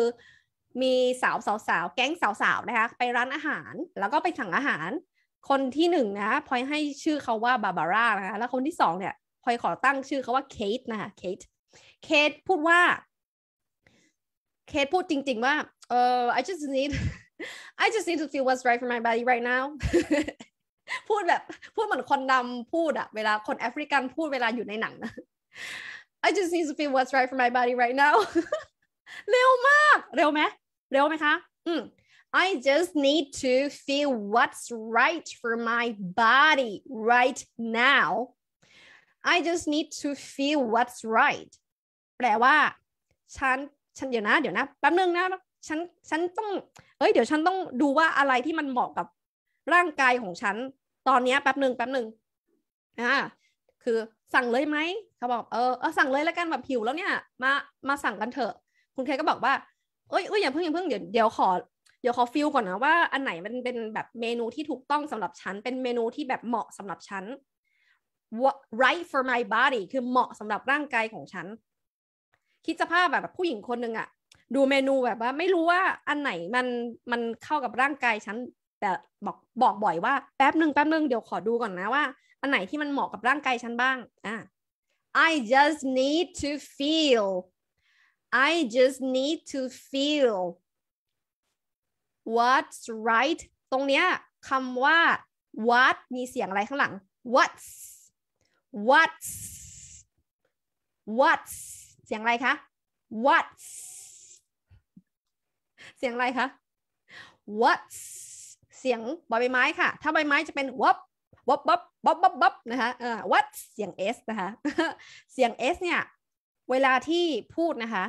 มีสาวสาวสาวแก๊งสาวสาวนะคะไปร้านอาหาร แล้วก็ไปสั่งอาหาร คนที่หนึ่งนะพลอยให้ชื่อเขาว่าบาบาร่านะคะ แล้วคนที่สองเนี่ยพลอยขอตั้งชื่อเขาว่าเคทนะคะเคทเคทพูดว่าเคทพูดจริงๆว่าเออ I just need I just need to feel what's right for my body right now พูดแบบ พูดเหมือนคนดำพูดอะเวลาคนแอฟริกันพูดเวลาอยู่ในหนังนะ I just need to feel what's right for my body right now เร็วมาก เร็วไหมเร็วไหมคะอืม I just need to feel what's right for my body right now I just need to feel what's right แปลว่า ฉัน ฉันเดี๋ยวนะ เดี๋ยวนะแป๊บนึงนะฉันฉันต้อง เอ้ย เดี๋ยวฉันต้องดูว่าอะไรที่มันเหมาะกับ ร่างกายของฉัน ตอนนี้แป๊บหนึ่งแป๊บหนึ่งอ่าคือสั่งเลยไหมเขาบอกเออเออสั่งเลยแล้วกันแบบผิวแล้วเนี่ย มามาสั่งกันเถอะคุณแคก็บอกว่าเอ้ยเอ้ยอย่าเพิ่งอย่าเพิ่งเดี๋ยวเดี๋ยวขอเดี๋ยวขอฟิลก่อนนะว่าอันไหนมันเป็นแบบเมนูที่ถูกต้องสำหรับฉันเป็นเมนูที่แบบเหมาะสำหรับฉัน What right for my body คือเหมาะสำหรับร่างกายของฉันคิดสภาพแบบผู้หญิงคนหนึ่งอะดูเมนูแบบว่าไม่รู้ว่าอันไหนมันมันเข้ากับร่างกายฉันแต่บอกบอกบ่อยว่าแป๊บหนึ่งแป๊บหนึ่งเดี๋ยวขอดูก่อนนะว่า อันไหนที่มันเหมาะกับร่างกายฉันบ้างอ่ะ I just need to feel I just need to feel what's right ตรงเนี้ยคำว่า what มีเสียงอะไรข้างหลัง what's what's what's เสียงอะไรคะ what's เสียงอะไรคะ what's เสียงบใบไม้ค่ะ ถ้าใบไม้จะเป็นวับวับวับวับวับวับนะคะเออ what เสียง s นะคะเสียง s เนี่ยเวลาที่พูดนะคะ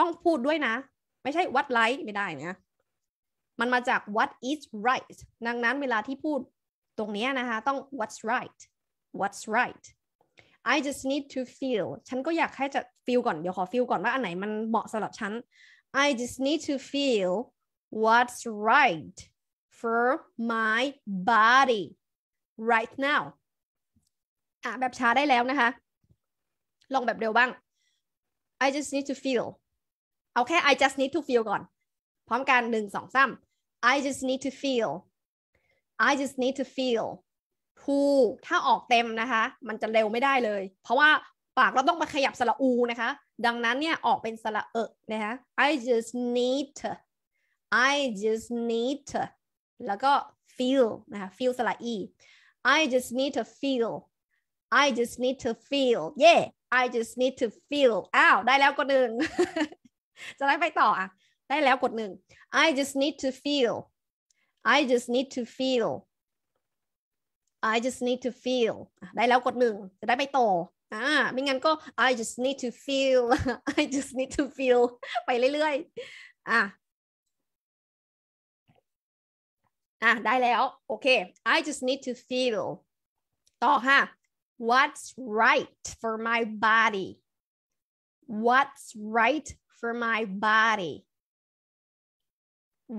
ต้องพูดด้วยนะ ไม่ใช่ what l i k e ไม่ได้นะมันมาจาก what is right ดังนั้นเวลาที่พูดตรงนี้นะคะ ต้อง what's right what's right I just need to feel ฉันก็อยากให้จะ feel ก่อน เดี๋ยวขอ feel ก่อนว่าอันไหนมันเหมาะสำหรับฉัน I just need to feel what's right for my body right now อ่ะแบบช้าได้แล้วนะคะ ลองแบบเร็วบ้าง I just need to feel เอาแค่ I just need to feel ก่อน พร้อมกันหนึ่งสองสาม I just need to feel I just need to feel ทูถ้าออกเต็มนะคะ มันจะเร็วไม่ได้เลย เพราะว่าปากเราต้องมาขยับสระอูนะคะ ดังนั้นเนี่ย ออกเป็นสระเอะนะคะ I just need to I just need to แล้วก็ feel นะคะ feel สระอี I just need to feel I just need to feel yeah I just need to feel อ้าวได้แล้วกดหนึ่งจะได้ไปต่ออ่ะได้แล้วกดหนึ่ง I just need to feel I just need to feel I just need to feel ได้แล้วกดหนึ่งจะได้ไปต่ออ่าไม่งั้นก็ I just need to feel I just need to feel ไปเรื่อยๆอ่ะอ่ะได้แล้วโอเค I just need to feel ต่อค่ะ what's right for my body what's right for my body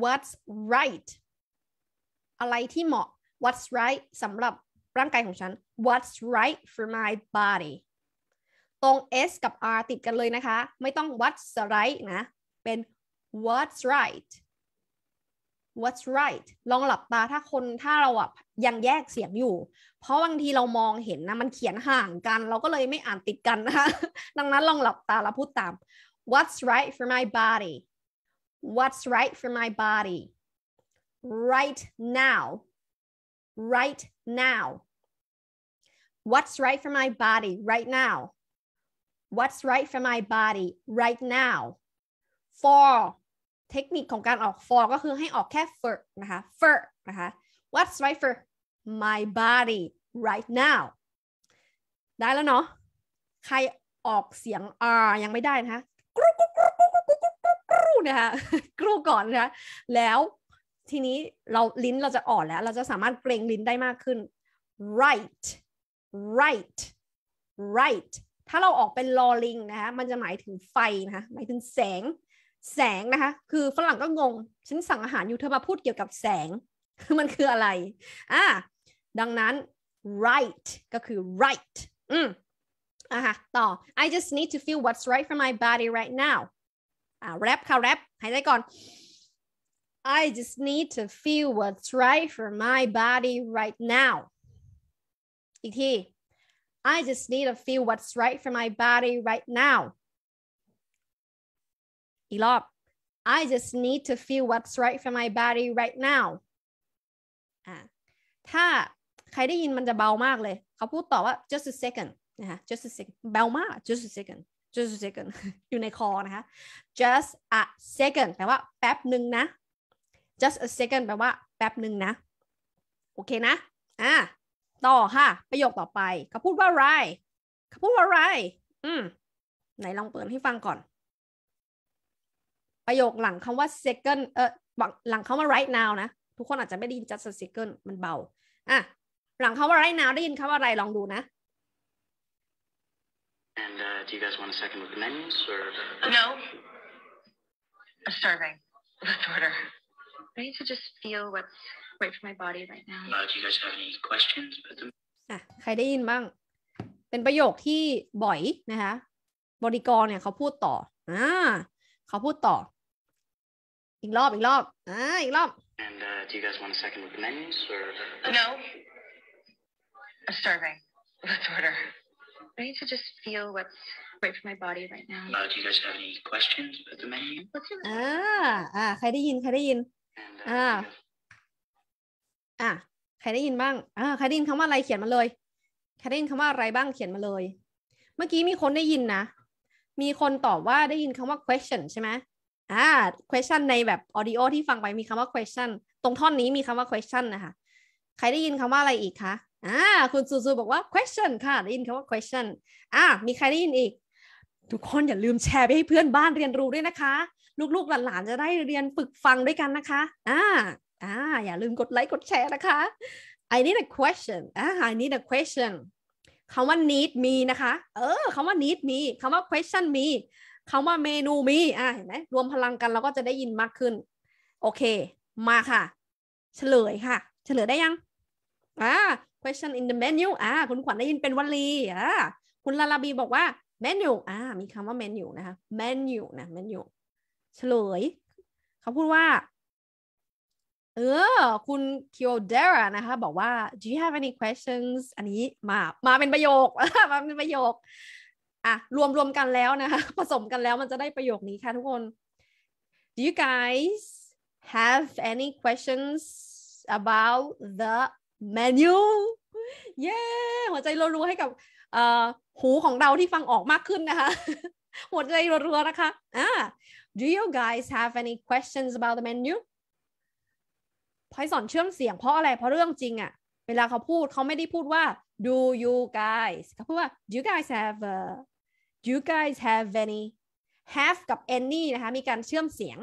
what's right อะไรที่เหมาะ what's right สำหรับร่างกายของฉัน what's right for my body ตรง s กับ r ติดกันเลยนะคะ ไม่ต้อง what's right นะ เป็น what's right what's right ลองหลับตาถ้าคนถ้าเราอ่ะยังแยกเสียงอยู่ เพราะบางทีเรามองเห็นนะมันเขียนห่างกันเราก็เลยไม่อ่านติดกันนะคะดังนั้นลองหลับตาแล้วพูดตาม what's right for my body what's right for my body right now right now what's right for my body right now what's right for my body right now for เทคนิคของการออก for ก็คือให้ออกแค่ for นะคะ for นะคะ what's right for my body right now ได้แล้วเนาะใครออกเสียง r ยังไม่ได้นะครูกรูกรูกนะคะกรูก่อนนะคะแล้วทีนี้เราลิ้น เราจะอ่อนแล้ว เราจะสามารถเกรงลิ้นได้มากขึ้น right right right ถ้าเราออกเป็นลอลิงนะคะมันจะหมายถึงไฟนะคะหมายถึงแสงแสงนะคะ คือฝรั่งก็งง ฉันสั่งอาหารอยู่ เธอมาพูดเกี่ยวกับแสง คือมันคืออะไรอ่ะดังนั้น right ก็คือ right อืมอ่ะค่ะต่อ I just need to feel what's right for my body right now อ่ะแรปค่ะแรปหายใจก่อน I just need to feel what's right for my body right now อีกที I just need to feel what's right for my body right now อีกรอบ I just need to feel what's right for my body right now อ่าถ้าใครได้ยินมันจะเบามากเลย เขาพูดต่อว่า just a second นะคะ just a second เบามาก just a second just a second อยู่ในคอนะคะ just a second แปลว่าแป๊บหนึ่งนะ just a second แปลว่าแป๊บหนึ่งนะ โอเคนะอ่าต่อค่ะ ประโยคต่อไป เขาพูดว่าอะไร เขาพูดว่าอะไรอืมไหนลองเปิดให้ฟังก่อนประโยคหลังคำว่า second เออหลังคำว่า right now นะ ทุกคนอาจจะไม่ได้ยิน just a second มันเบา อ่ะ หลังคำว่า right now ได้ยินคำว่าอะไร ลองดูนะ And uh, do you guys want a second with the menus or no? A serving. Let's order. I need to just feel what's right for my body right now. Uh, do you guys have any questions? อ่ะใครได้ยินบ้าง เป็นประโยคที่บ่อยนะคะ บริกรเนี่ยเขาพูดต่อ อ่าเขาพูดต่ออีกรอบอีกรอบอ่าอีกรอบ And uh, do you guys want a second with the menus or No I'm starving Let's order I need to just feel what's right for my body right now uh, Do you guys have any questions about the menu อ่าอ่า ใครได้ยินใครได้ยินอ่าอ่าใครได้ยินบ้างอ่าใครได้ยินคำว่าอะไรเขียนมาเลยใครได้ยินคำว่าอะไรบ้างเขียนมาเลย เมื่อกี้มีคนได้ยินนะ มีคนตอบว่าได้ยินคำว่า question ใช่ไหม่า question ในแบบ audio ที่ฟังไปมีคำว่า question ตรงท่อนนี้มีคำว่า question นะคะ ใครได้ยินคำว่าอะไรอีกคะอ่าคุณซูซูบอกว่า question ค่ะได้ยินคำว่า question อ่ามีใครได้ยินอีก ทุกคนอย่าลืมแชร์ไปให้เพื่อนบ้านเรียนรู้ด้วยนะคะ ลูกๆหลานๆจะได้เรียนฝึกฟังด้วยกันนะคะอ่าอ่าอย่าลืมกดไลค์กดแชร์นะคะ I need a question อ่า I need a question คำว่า need มีนะคะ เออคำว่า need มีคำว่า question มีคำว่าเมนูมีอ่ะเห็นไหมรวมพลังกันเราก็จะได้ยินมากขึ้น โอเค มาค่ะ เฉลยค่ะ เฉลยได้ยัง อ่า question in the menu อ่าคุณขวัญได้ยินเป็นวลีอ่าคุณลาลาบีบอกว่าเมนูอ่ามีคำว่าเมนูนะคะ เมนูนะ เมนู เฉลย เขาพูดว่า เออ คุณคิโอเดรานะคะ บอกว่า do you have any questions อันนี้มา มาเป็นประโยคมาเป็นประโยคอ่ะรวมรวมกันแล้วนะคะ ผสมกันแล้วมันจะได้ประโยคนี้ค่ะทุกคน Do you guys have any questions about the menu เย้ yeah! หัวใจรัวๆให้กับหูของเราที่ฟังออกมากขึ้นนะคะ หัวใจรัวๆนะคะอ่า Do you guys have any questions about the menu พอยสอนเชื่อมเสียงเพราะอะไร เพราะเรื่องจริงอะเวลาเขาพูดเขาไม่ได้พูดว่า do you guys เขาพูดว่า do you guys have Do you guys have any have กับ any นะคะ มีการเชื่อมเสียง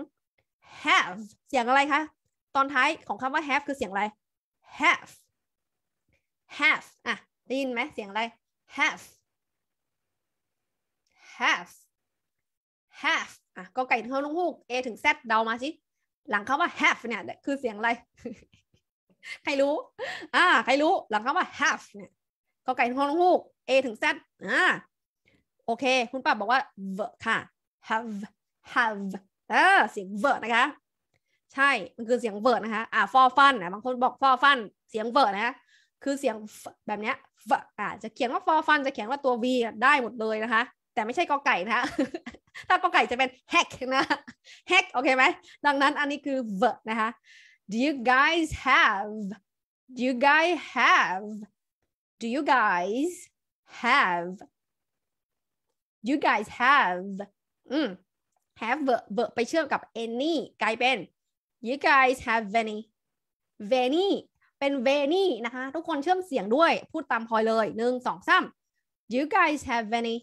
have เสียงอะไรคะ ตอนท้ายของคำว่า have คือเสียงอะไร have have อ่ะได้ยินไหมเสียงอะไร have have have อ่ะก็ไก่ถึงเท่าลูกฮูก A ถึง Z เดามาสิ หลังคำว่า have เนี่ย คือเสียงอะไร ใครรู้อ่าใครรู้ หลังคำว่า have เนี่ยก็ไก่ถึงเท่าลูกฮูก A ถึง Z อ่าโอเค คุณป้าบอกว่า v ค่ะ have have เออเสียง v นะคะ ใช่ มันคือเสียง v นะคะอ่า for fun นะบางคนบอก for fun เสียง v นะคะ คือเสียง แบบเนี้ย v อ่าจะเขียนว่า for fun จะเขียนว่า ตัว v ได้หมดเลยนะคะ แต่ไม่ใช่กอไก่นะคะถ้ากอไก่จะเป็น hack นะ hack โอเคไหมดังนั้น อันนี้คือ v นะคะ do you guys have do you guys have do you guys have you guys have อืม have verb ไปเชื่อมกับ any กลายเป็น you guys have any any เป็น any นะคะ ทุกคนเชื่อมเสียงด้วยพูดตามพอยเลยหนึ่งสองสาม you guys have any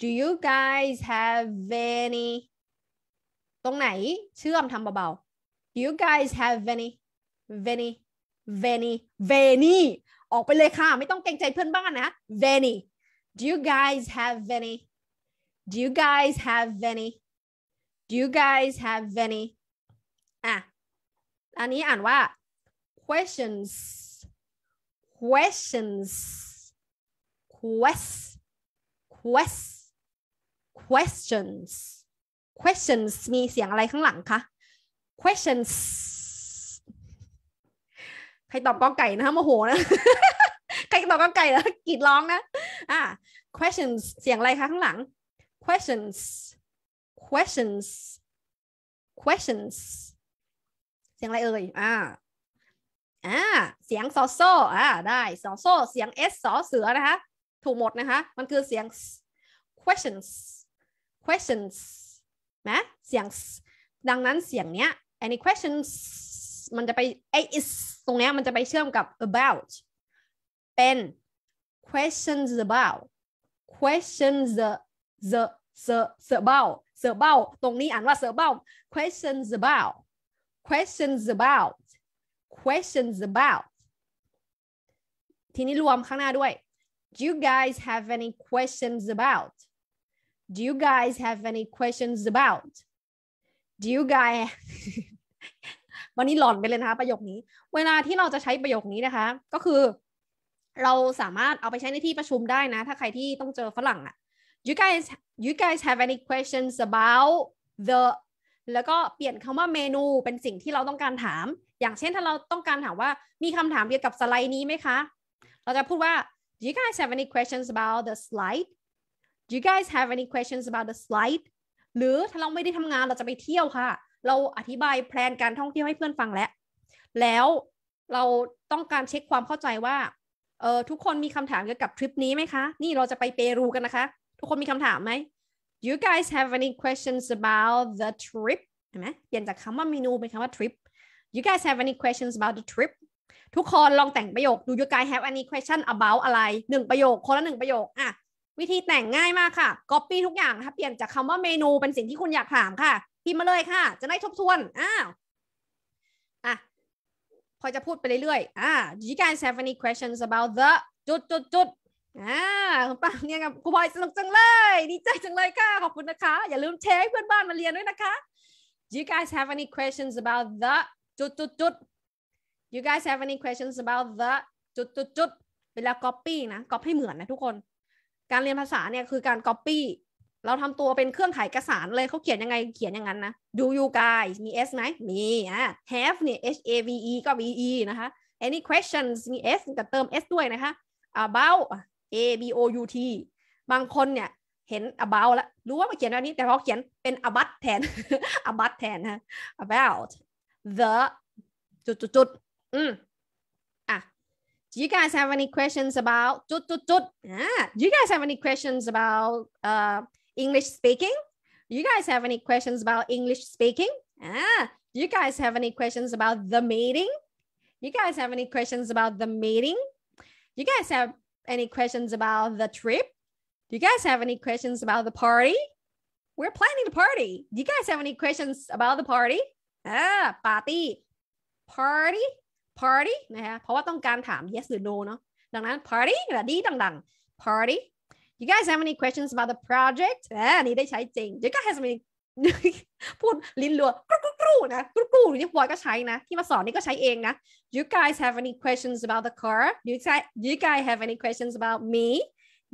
do you guys have any ตรงไหนเชื่อมทำเบาๆ do you guys have any any any any ออกไปเลยค่ะ ไม่ต้องเกรงใจเพื่อนบ้านนะ any Do you guys have any? Do you guys have any? Do you guys have any? Ah. อันนี้อ่านว่า questions questions quest quest questions questions มีเสียงอะไรข้างหลังคะ questions ใครตอบกอไก่นะโมโหนะใกล้ตอบก็ไก่แล้วกรีดร้องนะ อ่า questions เสียงอะไรคะข้างหลัง questions questions questions เสียงอะไรเอ่ย อ่า อ่า เสียงซอโซอ่า ได้ซอโซเสียงเอสซอเสือ นะคะ ถูกหมดนะคะ มันคือเสียง questions questions นะ เสียงดังนั้นเสียงเนี้ย any questions มันจะไปไอ is ตรงเนี้ยมันจะไปเชื่อมกับ about เป็น questions about questions the the the the about the about ตรงนี้อ่านว่า the about questions about questions about questions about ทีนี้รวมข้างหน้าด้วย do you guys have any questions about do you guys have any questions about do you guys วันนี้หลอนไปเลยนะคะ ประโยคนี้ เวลาที่เราจะใช้ประโยคนี้นะคะก็คือเราสามารถเอาไปใช้ในที่ประชุมได้นะ ถ้าใครที่ต้องเจอ ฝรั่งอะ you guys you guys have any questions about the แล้วก็เปลี่ยนคำว่าเมนูเป็นสิ่งที่เราต้องการถาม อย่างเช่นถ้าเราต้องการถามว่ามีคำถามเกี่ยวกับสไลด์นี้ไหมคะ เราจะพูดว่า do you guys have any questions about the slide do you guys have any questions about the slide หรือถ้าเราไม่ได้ทำงานเราจะไปเที่ยวค่ะ เราอธิบายแพลนการท่องเที่ยวให้เพื่อนฟังแล้วแล้วเราต้องการเช็คความเข้าใจว่าเออทุกคนมีคำถามเกี่ยวกับทริปนี้ไหมคะ นี่เราจะไปเปรูกันนะคะ ทุกคนมีคำถามไหม you guys have any questions about the trip เห็นไหมเปลี่ยนจากคำว่าเมนูเป็นคำว่า trip you guys have any questions about the trip ทุกคนลองแต่งประโยคดู you guys have any question about อะไรหนึ่งประโยคคนละหนึ่งประโยคอ่ะวิธีแต่งง่ายมากค่ะ copy ทุกอย่างนะคะเปลี่ยนจากคำว่าเมนูเป็นสิ่งที่คุณอยากถามค่ะ พิมพ์มาเลยค่ะ จะได้ทบทวนอ้าวพอจะพูดไปเรื่อยๆ อ่า do you guys have any questions about the จุดจุดจุดอ่าคุณปังเนี่ยับครูบอยสนุกจังเลย ดีใจจังเลยค่ะ ขอบคุณนะคะ อย่าลืมเช็คเพื่อนบ้านมาเรียนด้วยนะคะ do you guys have any questions about the จุดจุดจุด you guys have any questions about the จุดจุดจุดเวลา copy นะ copy ให้เหมือนนะทุกคน การเรียนภาษาเนี่ยคือการ copy เราทำตัวเป็นเครื่องขายกระสานเลยเขาเขียนยังไงเขียนอย่างนั้นนะ do you guys มี s ไหมมีอ่ะ have เนี่ย h a v e ก็ v e นะคะ any questions มี s กับเติม s ด้วยนะคะ about a b o u t บางคนเนี่ยเห็น about แล้วรู้ว่ามาเขียนแบบนี้แต่พอเขียนเป็น about แทน about แทนนะ about the จุดจุดจุดอืมอ่ะ do you guys have any questions about จุดจุดจุดอ่ะ do you guys have any questions about uh English speaking? You guys have any questions about English speaking? Ah, you guys have any questions about the meeting? You guys have any questions about the meeting? You guys have any questions about the trip? Do you guys have any questions about the party? We're planning the party. Do you guys have any questions about the party? Ah, party party นะคะเพราะว่าต้องการถาม yes or no party party you guys have any questions about the project อ่านี่ได้ใช้จริง you guys have any พูดลิ้นรัวกรุ๊กกรุ๊นะกรุ๊กกรุ๊นี่บอยก็ใช้นะที่มาสอนนี่ก็ใช้เองนะ you guys have any questions about the car you guys you guys have any questions about me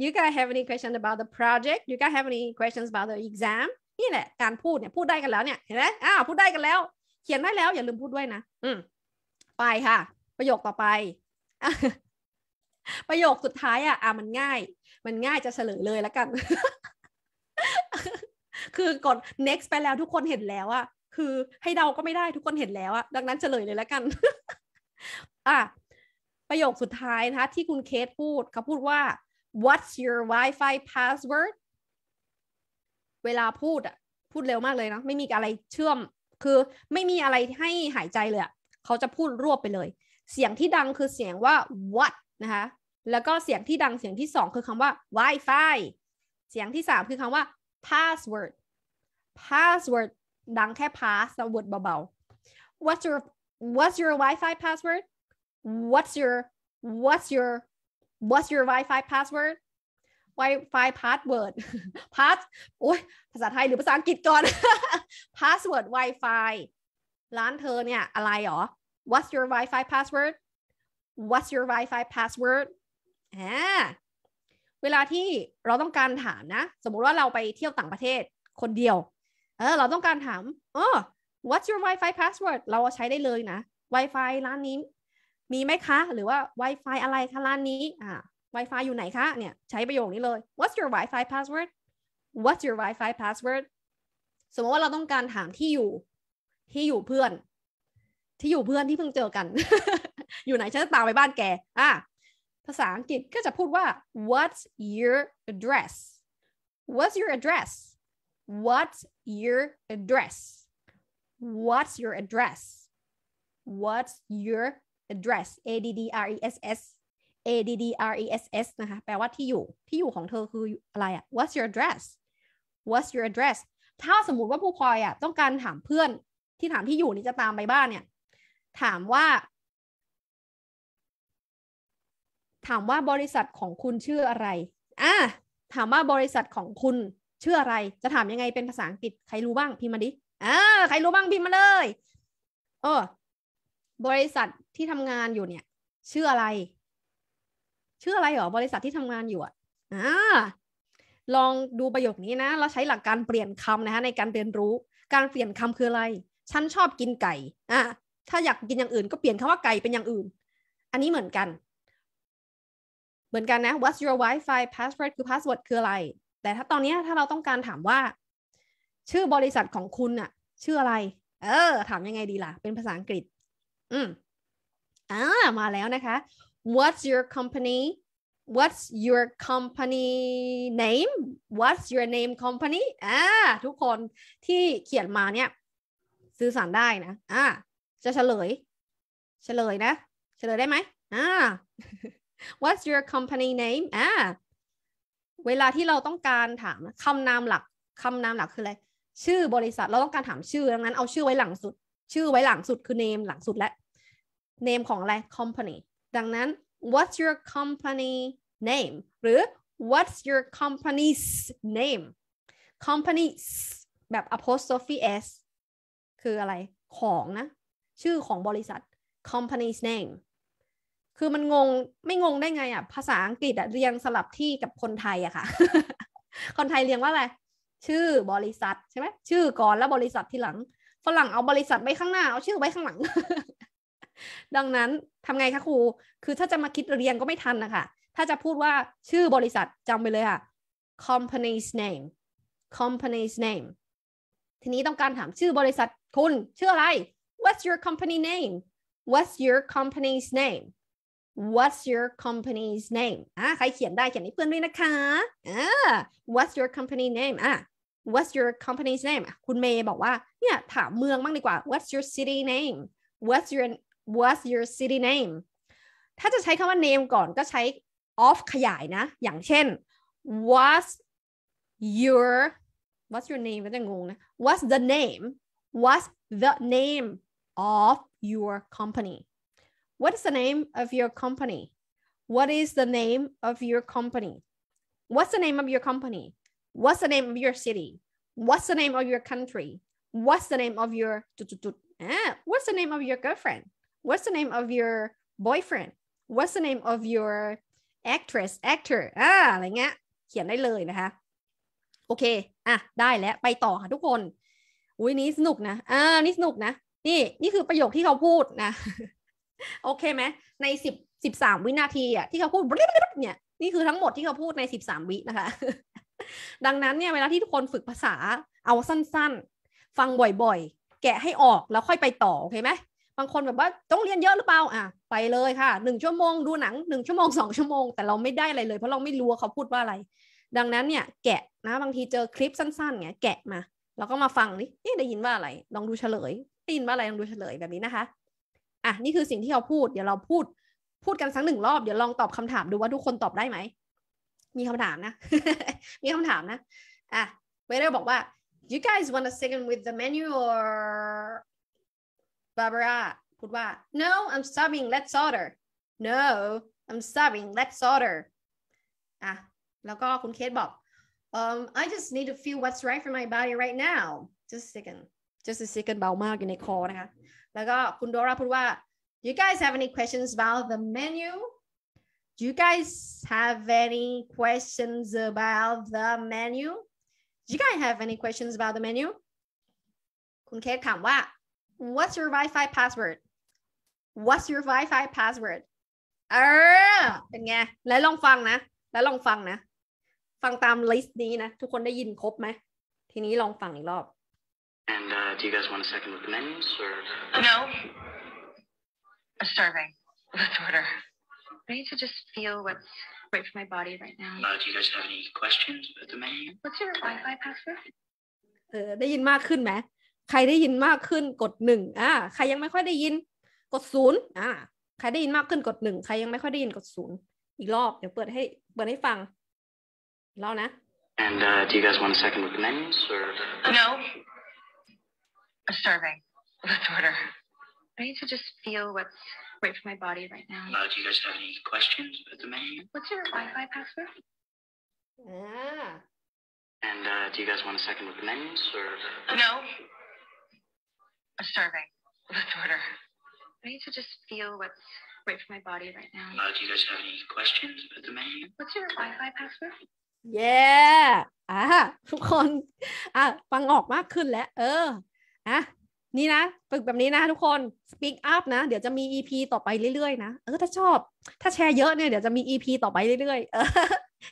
you guys have any questions about the project you guys have any questions about the exam นี่แหละการพูดเนี่ยพูดได้กันแล้วเนี่ยเห็นไหมอ้าวพูดได้กันแล้ว เขียนได้แล้วอย่าลืมพูดด้วยนะอืมไปค่ะประโยคต่อไป ประโยคสุดท้ายอ่ะอ่ะมันง่ายมันง่ายจะเฉลยเลยแล้วกัน คือกด next ไปแล้วทุกคนเห็นแล้วอะ คือให้เดาก็ไม่ได้ทุกคนเห็นแล้วอะดังนั้นเฉลยเลยแล้วกัน อ่ะประโยคสุดท้ายนะคะ ที่คุณเคสพูดเขาพูดว่า what's your Wi-Fi password เวลาพูดอะพูดเร็วมากเลยนะไม่มีอะไรเชื่อม คือไม่มีอะไรให้หายใจเลยอะเขาจะพูดรวบไปเลย เสียงที่ดังคือเสียงว่า what นะคะแล้วก็เสียงที่ดังเสียงที่สองคือคำว่า Wi-Fi เสียงที่สามคือคำว่า password password ดังแค่ password เบาๆ what's your what's your Wi-Fi password what's your what's your what's your Wi-Fi password Wi-Fi password pass โอ้ยภาษาไทยหรือภาษาอังกฤษก่อน password Wi-Fi ร้านเธอเนี่ย อะไรหรอ what's your Wi-Fi password what's your Wi-Fi password อ่าเวลาที่เราต้องการถามนะ สมมุติว่าเราไปเที่ยวต่างประเทศคนเดียว เออเราต้องการถามออ what's your wifi password เราใช้ได้เลยนะ wifi ร้านนี้มีไหมคะ หรือว่า wifi อะไรคะร้านนี้อ่า wifi อยู่ไหนคะเนี่ย ใช้ประโยคนี้เลย what's your wifi password what's your wifi password สมมติว่าเราต้องการถามที่อยู่ที่อยู่เพื่อน ที่อยู่เพื่อนที่เพิ่งเจอกัน อยู่ไหนฉันจะตามไปบ้านแกอ่ะภาษาอังกฤษก็จะพูดว่า what's your address what's your address what's your address what's your address what's your address a d d r e s s a d d r e s s นะคะ แปลว่าที่อยู่ที่อยู่ของเธอคืออะไรอะ what's your address what's your address ถ้าสมมติว่าผู้พลอยอะต้องการถามเพื่อน ที่ถามที่อยู่นี่จะตามไปบ้านเนี่ย ถามว่าถามว่าบริษัทของคุณ ชื่ออะไรอ่ะถามว่าบริษัทของคุณชื่ออะไรจะถามยังไงเป็นภาษาอังกฤษใครรู้บ้างพิมมาดิอ่าใครรู้บ้างพิมมาเลย เออ บริษัทที่ทำงานอยู่เนี่ยชื่ออะไร ชื่ออะไรหรอบริษัทที่ทำงานอยู่อ่ะอ่าลองดูประโยคนี้นะ เราใช้หลักการเปลี่ยนคำนะคะในการเรียนรู้ การเปลี่ยนคำคืออะไร ฉันชอบกินไก่อ่ะถ้าอยากกินอย่างอื่น ก็เปลี่ยนคำว่าไก่เป็นอย่างอื่น อันนี้เหมือนกันเหมือนกันนะ what's your Wi-Fi password คือ password คืออะไร แต่ถ้าตอนนี้ถ้าเราต้องการถามว่า ชื่อบริษัทของคุณอะชื่ออะไร เออ ถามยังไงดีล่ะ เป็นภาษาอังกฤษ อืมอ่า มาแล้วนะคะ what's your company what's your company name what's your name company อ่าทุกคนที่เขียนมาเนี่ยสื่อสารได้นะ อ่า จะเฉลย เฉลยนะ เฉลยได้ไหมอ่า What's your company name อ่าเวลาที่เราต้องการถามคำนามหลักคำนามหลักคืออะไร ชื่อบริษัทเราต้องการถามชื่อดังนั้นเอาชื่อไว้หลังสุด ชื่อไว้หลังสุดคือ name หลังสุดและ name ของอะไร company ดังนั้น What's your company name หรือ What's your company's name companies แบบ apostrophe s คืออะไรของนะชื่อของบริษัท company's name คือมันงง ไม่งงได้ไงอ่ะ ภาษาอังกฤษอ่ะเรียงสลับที่กับคนไทยอะค่ะ คนไทยเรียงว่าอะไรชื่อบริษัทใช่ไหมชื่อก่อนแล้วบริษัทที่หลัง ฝรั่งเอาบริษัทไว้ข้างหน้าเอาชื่อไว้ข้างหลัง ดังนั้นทำไงคะครู คือถ้าจะมาคิดเรียงก็ไม่ทันนะคะ ถ้าจะพูดว่าชื่อบริษัทจำไปเลยค่ะ company's name company's name ทีนี้ต้องการถามชื่อบริษัทคุณชื่ออะไร what's your company name what's your company's name what's your company's name อ่ะใครเขียนได้เขียนให้เพื่อนด้วยนะคะอ่า what's your company name อ่ะ what's your company's name คุณเมย์บอกว่าเนี่ยถามเมืองบ้างดีกว่า what's your city name what's your what's your city name ถ้าจะใช้คำว่า name ก่อนก็ใช้ of ขยายนะ อย่างเช่น what's your what's your name ก็จะงงนะ what's the name what's the name of your company What is the name of your company? What is the name of your company? What's the name of your company? What's the name of your city? What's the name of your country? What's the name of your eh, what's the name of your girlfriend? What's the name of your boyfriend? What's the name of your actress actor อ่าอะไรเงี้ยเขียนได้เลยนะคะ โอเคอ่ะได้แล้ว ไปต่อค่ะทุกคน อุ้ยนี้สนุกนะอ่านี่สนุกนะนี่นี่คือประโยคที่เขาพูดนะ ah, โอเคไหมในสิบสิบสามวินาทีอ่ะที่เขาพูดเนี่ยนี่คือทั้งหมดที่เขาพูดในสิบสามวินะคะ ดังนั้นเนี่ยเวลาที่ทุกคนฝึกภาษาเอาสั้นๆ ฟังบ่อยๆ แกะให้ออกแล้วค่อยไปต่อโอเคไหมบางคนแบบว่าต้องเรียนเยอะหรือเปล่าอ่ะ ไปเลยค่ะหนึ่งชั่วโมงดูหนังหนึ่งชั่วโมงสองชั่วโมงแต่เราไม่ได้อะไรเลยเพราะเราไม่รู้ว่าเขาพูดว่าอะไร ดังนั้นเนี่ย แกะนะบางทีเจอคลิปสั้นๆเนี่ยแกะมาแล้วก็มาฟังนี่ได้ยินว่าอะไรลองดูเฉลยได้ยินว่าอะไรลองดูเฉลยแบบนี้นะคะอ่ะนี่คือสิ่งที่เขาพูดเดี๋ยวเราพูดพูดกันสักหนึ่งรอบเดี๋ยวลองตอบคำถามดูว่าทุกคนตอบได้ไหมมีคำถามนะมีคำถามนะอ่ะเวเดอร์บอกว่า you guys want a second with the menu or Barbara พูดว่า no I'm starving let's order no I'm starving let's order อ่ะแล้วก็คุณเคสบอก um I just need to feel what's right for my body right now just a second just a second เบามากอยู่ในคอนะคะแล้วก็คุณโดราพูดว่า do you guys have any questions about the menu do you guys have any questions about the menu do you guys have any questions about the menu คุณเคทถามว่า what's your Wi-Fi password what's your Wi-Fi password เออเป็นไงแล้วลองฟังนะแล้วลองฟังนะ ฟังตามลิสต์นี้นะ ทุกคนได้ยินครบไหมทีนี้ลองฟังอีกรอบ And uh, do you guys want a second with the menus or? No. A s e r v i n g Let's order. I need to just feel what's right for my body right now. Uh, do you guys have any questions about the menu? What's your Wi-Fi password? เออได้ยินมากขึ้นไหมใครได้ยินมากขึ้น กดหนึ่งอ่า ใครยังไม่ค่อยได้ยิน กดศูนย์อ่า ใครได้ยินมากขึ้น กดหนึ่งใครยังไม่ค่อยได้ยิน กดศูนย์ อีกรอบ เดี๋ยวเปิดให้ เปิดให้ฟังเล่านะ And uh, do you guys want a second with the menus or? No. a serving, of the daughter. I need to just feel what's right for my body right now. Uh, do you guys have any questions about the menu? What's your Wi-Fi password? Yeah. And uh, do you guys want a second with the menus or? No. A serving, of the daughter. I need to just feel what's right for my body right now. Uh, do you guys have any questions about the menu? What's your Wi-Fi password? Yeah อ่าทุกคนอ่ะฟังออกมากขึ้นแล้วเออ ah, (laughs) ah, อะนี่นะฝึกแบบนี้นะ ทุกคน speak up นะ เดี๋ยวจะมี EP ต่อไปเรื่อยๆนะ เออถ้าชอบถ้าแชร์เยอะเนี่ยเดี๋ยวจะมี EP ต่อไปเรื่อยๆอ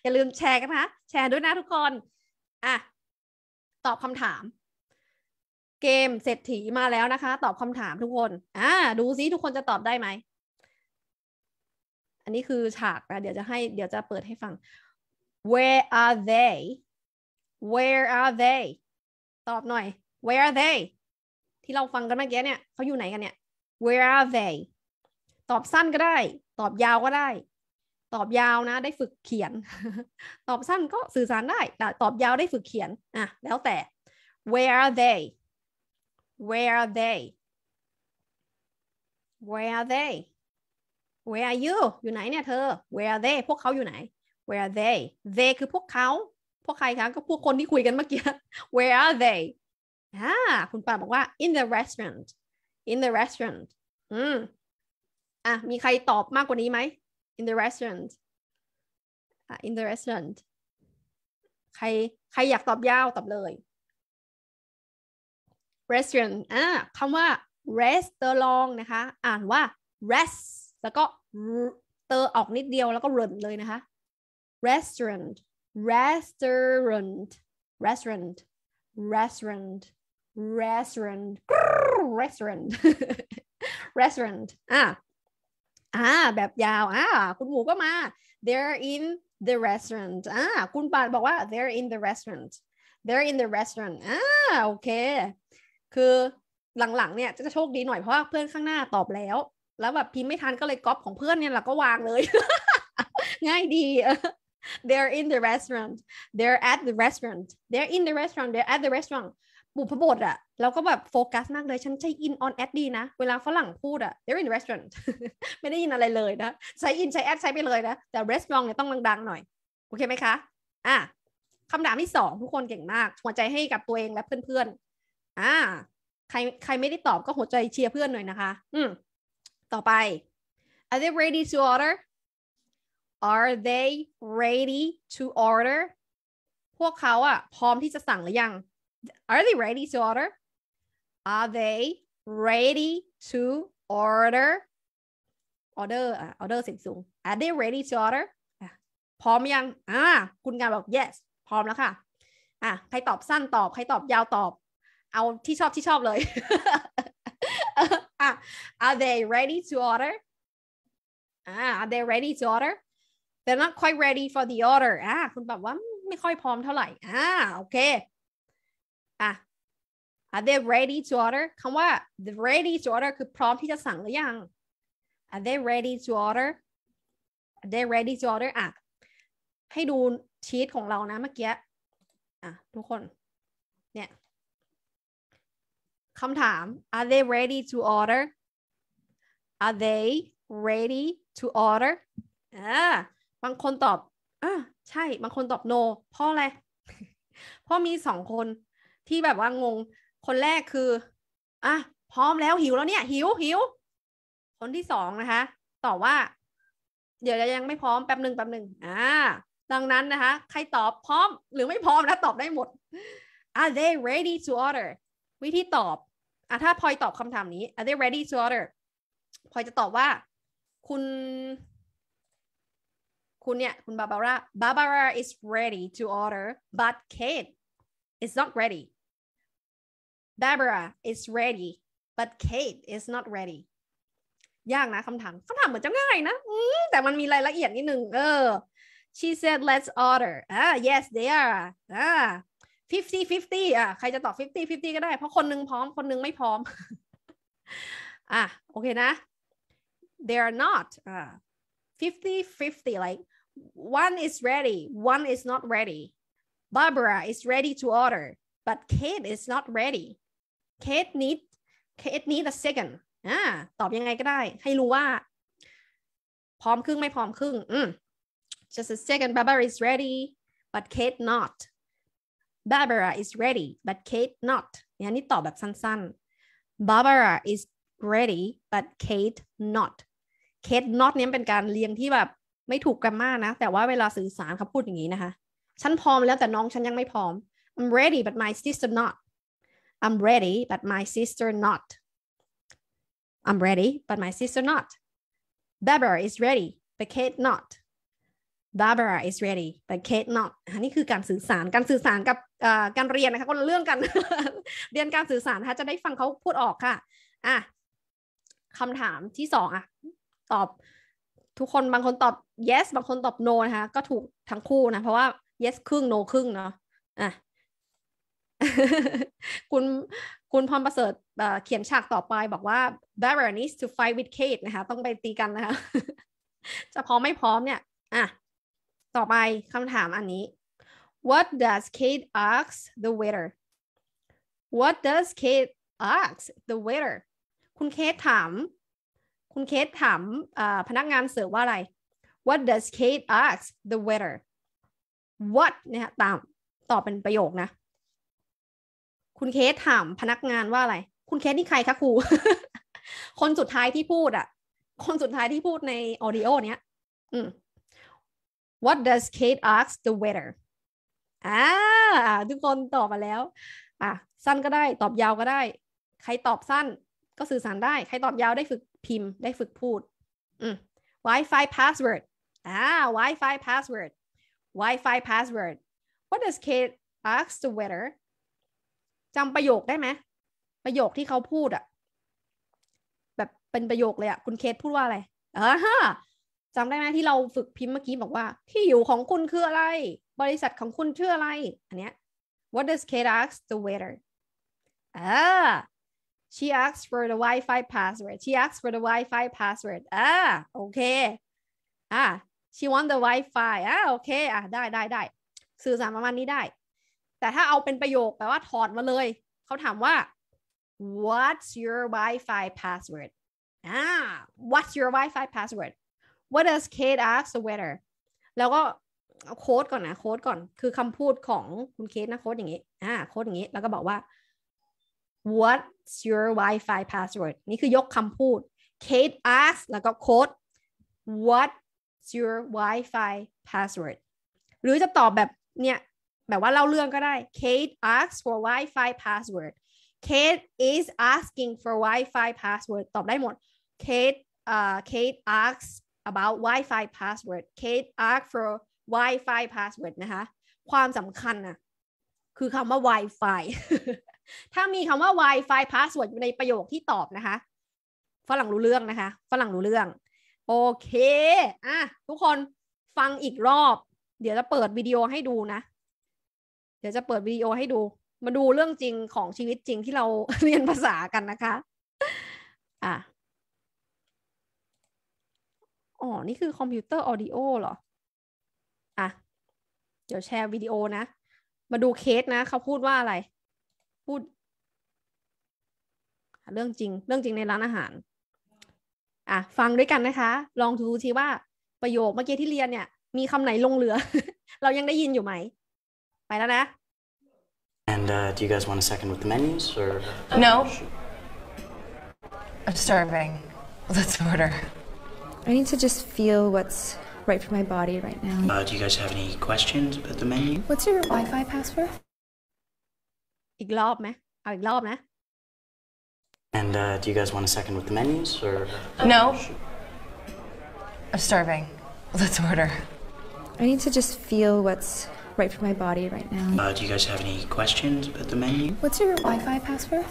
อย่าลืมแชร์กันนะแชร์ด้วยนะทุกคนอ่ะตอบคำถาม เกมเศรษฐีมาแล้วนะคะ ตอบคำถามทุกคนอ่าดูซิทุกคนจะตอบได้ไหมอันนี้คือฉากนะเดี๋ยวจะให้เดี๋ยวจะเปิดให้ฟัง where are they where are they ตอบหน่อย where are they ที่เราฟังกันเมื่อกี้เนี่ยเขาอยู่ไหนกันเนี่ย where are they ตอบสั้นก็ได้ ตอบยาวก็ได้ ตอบยาวนะได้ฝึกเขียน ตอบสั้นก็สื่อสารได้แตอบยาวได้ฝึกเขียนอ่ะแล้วแต่ where are they where are they where are they where are you อยู่ไหนเนี่ยเธอ where are they พวกเขาอยู่ไหน where are they they คือพวกเขาพวกใครคะก็พวกคนที่คุยกัน เมื่อกี้ where are they อ่าคุณปาบอกว่า in the restaurant in the restaurant อืม อ่ะ มีใครตอบมากกว่านี้ไหม in the restaurant อ่ะ in the restaurant ใครใครอยากตอบยาวตอบเลย restaurant อ่ะคำว่า restaurant นะคะ อ่านว่า rest แล้วก็เตอออกนิดเดียวแล้วก็รนเลยนะคะ restaurant restaurant restaurant restaurant restaurant restaurant restaurant อ่ะอ่าแบบยาวอ่าคุณหมูก็มา they're in the restaurant อ่าคุณปานบอกว่า they're in the restaurant they're in the restaurant อ่าโอเค คือหลังๆเนี่ยจะโชคดีหน่อยเพราะว่าเพื่อนข้างหน้าตอบแล้ว แล้วแบบพิมพ์ไม่ทันก็เลยก๊อปของเพื่อนเนี่ยเราก็วางเลย ง่ายดี they're in the restaurant they're at the restaurant they're in the restaurant they're at the restaurant บุพบทอะแล้วก็แบบโฟกัสมากเลย ฉันใช้นออนแอดดีนะ เวลาฝรั่งพูดอะ they're in restaurant ไม่ได้ยินอะไรเลยนะใช้อินใช้อดใช้ไปเลยนะแต่ restaurant เนี่ยต้องดังๆหน่อยโอเคไหมคะอ่ะคำถามที่สองทุกคนเก่งมากหัวใจให้กับตัวเองและเพื่อนๆอ่าใครใครไม่ได้ตอบก็หัวใจเชียร์เพื่อนหน่อยนะคะ อืมต่อไป are they ready to order are they ready to order พวกเขาอะพร้อมที่จะสั่งหรือยัง Are they ready to order? Are they ready to order? Order อ่ order เสียงสูง Are they ready to order? พร้อมยังอ่าคุณงานบอก yes พร้อมแล้วค่ะอ่ะ ใครตอบสั้นตอบ ใครตอบยาวตอบเอาที่ชอบที่ชอบเลยอ่ะ Are they ready to order? อ่า Are they ready to order? They're not quite ready for the order อ่าคุณแบบว่าไม่ค่อยพร้อมเท่าไหร่อ่าโอเค่ะ are they ready to order คำว่า the ready to order คือพร้อมที่จะสั่งหรือยัง are they ready to order are they ready to order อ่ะ ให้ดูชีตของเรานะเมื่อกี้ อ่ะทุกคน เนี่ยคำถาม are they ready to order are they ready to order อ่าบางคนตอบอ่าใช่ บางคนตอบ no เพราะอะไร เพราะมีสองคนที่แบบว่างง คนแรกคือ อ่ะพร้อมแล้วหิวแล้วเนี่ย หิวหิว คนที่สองนะคะ ตอบว่า เดี๋ยวยังไม่พร้อมแป๊บหนึ่งแป๊บหนึ่งอ่าดังนั้นนะคะ ใครตอบพร้อมหรือไม่พร้อมนะตอบได้หมด Are they ready to order วิธีตอบ อ่ะถ้าพลอยตอบคำถามนี้ Are they ready to order พลอยจะตอบว่า คุณ คุณเนี่ย คุณบาบาร่าบาบาร่า is ready to order but Kate is not ready Barbara is ready but Kate is not ready ยากนะคำถามคำถามเหมือนจะง่ายนะแต่มันมีรายละเอียดนิดนึงเออ she said let's order อ่า yes they are อา fifty-fifty. 50อ่ะใครจะตอบ 50 50ก็ได้เพราะคนนึงพร้อมคนนึงไม่พร้อมอ่ะ (laughs) they are not อา fifty-fifty. like one is ready one is not ready Barbara is ready to order but Kate is not ready เคสนี้เคสนี้ the second อ่าตอบยังไงก็ได้ ให้รู้ว่า พร้อมครึ่งไม่พร้อมครึ่งอืม just a second Barbara is ready but Kate not Barbara is ready but Kate not เนี่ยนี่ตอบแบบสั้นๆ Barbara is ready but Kate not Kate not เนี่ยเป็นการเรียงที่แบบไม่ถูกกันมากนะ แต่ว่าเวลาสื่อสารเขาพูดอย่างนี้นะคะฉันพร้อมแล้วแต่น้องฉันยังไม่พร้อม I'm ready but my sister not I'm ready but my sister not I'm ready but my sister not Barbara is ready but Kate not Barbara is ready but Kate not อันนี้คือการสื่อสาร การสื่อสารกับการเรียนนะคะคนเรื่องกัน เรียนการสื่อสารนะคะจะได้ฟังเขาพูดออกค่ะอ่ะคำถามที่สองอ่ะตอบ ทุกคนบางคนตอบ yes บางคนตอบ no นะคะ ก็ถูกทั้งคู่นะ เพราะว่า yes ครึ่ง no ครึ่งเนาะอ่ะคุณคุณพรประเสริฐเขียนฉากต่อไปบอกว่า b a r o n e s s to fight with Kate นะคะต้องไปตีกันนะคะจะพร้อมไม่พร้อมเนี่ยอ่ะต่อไปคำถามอันนี้ What does Kate ask the waiter What does Kate ask the waiter คุณเคทถาม คุณเคทถามพนักงานเสิร์ฟว่าอะไร What does Kate ask the waiter What เนี่ยตามตอบเป็นประโยคนะคุณเคสถามพนักงานว่าอะไร คุณเคสนี่ใครคะครู คนสุดท้ายที่พูดอ่ะคนสุดท้ายที่พูดในออดิโอเนี้ยอืม What does Kate ask the waiter อ่า ทุกคนตอบมาแล้ว อ่ะ สั้นก็ได้ ตอบยาวก็ได้ ใครตอบสั้นก็สื่อสารได้ ใครตอบยาวได้ฝึกพิมพ์ ได้ฝึกพูด อืม Wi-Fi password อ่า Wi-Fi password Wi-Fi password What does Kate ask the waiter จำประโยคได้ไหมประโยคที่เขาพูดอะแบบเป็นประโยคเลยอะคุณเคสพูดว่าอะไรเออฮะจำได้ไหมที่เราฝึกพิมพ์เมื่อกี้บอกว่า ที่อยู่ของคุณคืออะไร บริษัทของคุณชื่ออะไร อันเนี้ย what does Kate ask the waiter อ่า she asks for the Wi-Fi password she asks for the Wi-Fi password ah okay ah she want the Wi-Fi ah okay ah ได้ได้ได้สื่อสารประมาณนี้ได้แต่ถ้าเอาเป็นประโยคแปลว่าถอดมาเลย เขาถามว่า what's your Wi-Fi password อ่า what's your Wi-Fi password what does Kate ask the waiter แล้วก็โค้ดก่อนนะโค้ดก่อนคือคำพูดของคุณเคสนะโค้ดอย่างนี้อ่าโค้ดอย่างนี้ แล้วก็บอกว่า what's your Wi-Fi password นี่คือยกคำพูด Kate asks แล้วก็โค้ด what's your Wi-Fi password หรือจะตอบแบบเนี่ยแบบว่าเล่าเรื่องก็ได้ Kate asks for Wi-Fi password Kate is asking for Wi-Fi password ตอบได้หมด Kate uh, Kate asks about Wi-Fi password Kate asks for Wi-Fi password นะคะ ความสำคัญ่ะคือคำว่า Wi-Fi ถ้ามีคำว่า Wi-Fi password อยู่ในประโยคที่ตอบนะคะ ฝรั่งรู้เรื่องนะคะ ฝรั่งรู้เรื่อง โอเคอ่ะทุกคนฟังอีกรอบ เดี๋ยวจะเปิดวิดีโอให้ดูนะเดี๋ยวจะเปิดวิดีโอให้ดู มาดูเรื่องจริงของชีวิตจริงที่เราเรียนภาษากันนะคะ อ่ะ อ๋อ นี่คือคอมพิวเตอร์ออดิโอเหรอ อ่ะ เดี๋ยวแชร์วิดีโอนะ มาดูเคสนะ เขาพูดว่าอะไร พูด เรื่องจริงเรื่องจริงในร้านอาหาร อ่ะ ฟังด้วยกันนะคะ ลองดูทีว่าประโยคเมื่อกี้ที่เรียนเนี่ย มีคำไหนลงเหลือ เรายังได้ยินอยู่ไหมไปแล้วนะ And uh, do you guys want a second with the menus or? No. I'm starving. Let's order. I need to just feel what's right for my body right now. Uh, do you guys have any questions about the menu? What's your Wi-Fi password? อีกรอบไหมเอาอีกรอบนะ ah, And uh, do you guys want a second with the menus or? No. I'm starving. Let's order. I need to just feel what's right for my body right now. Uh, do you guys have any questions about the menu? What's your Wi-Fi password?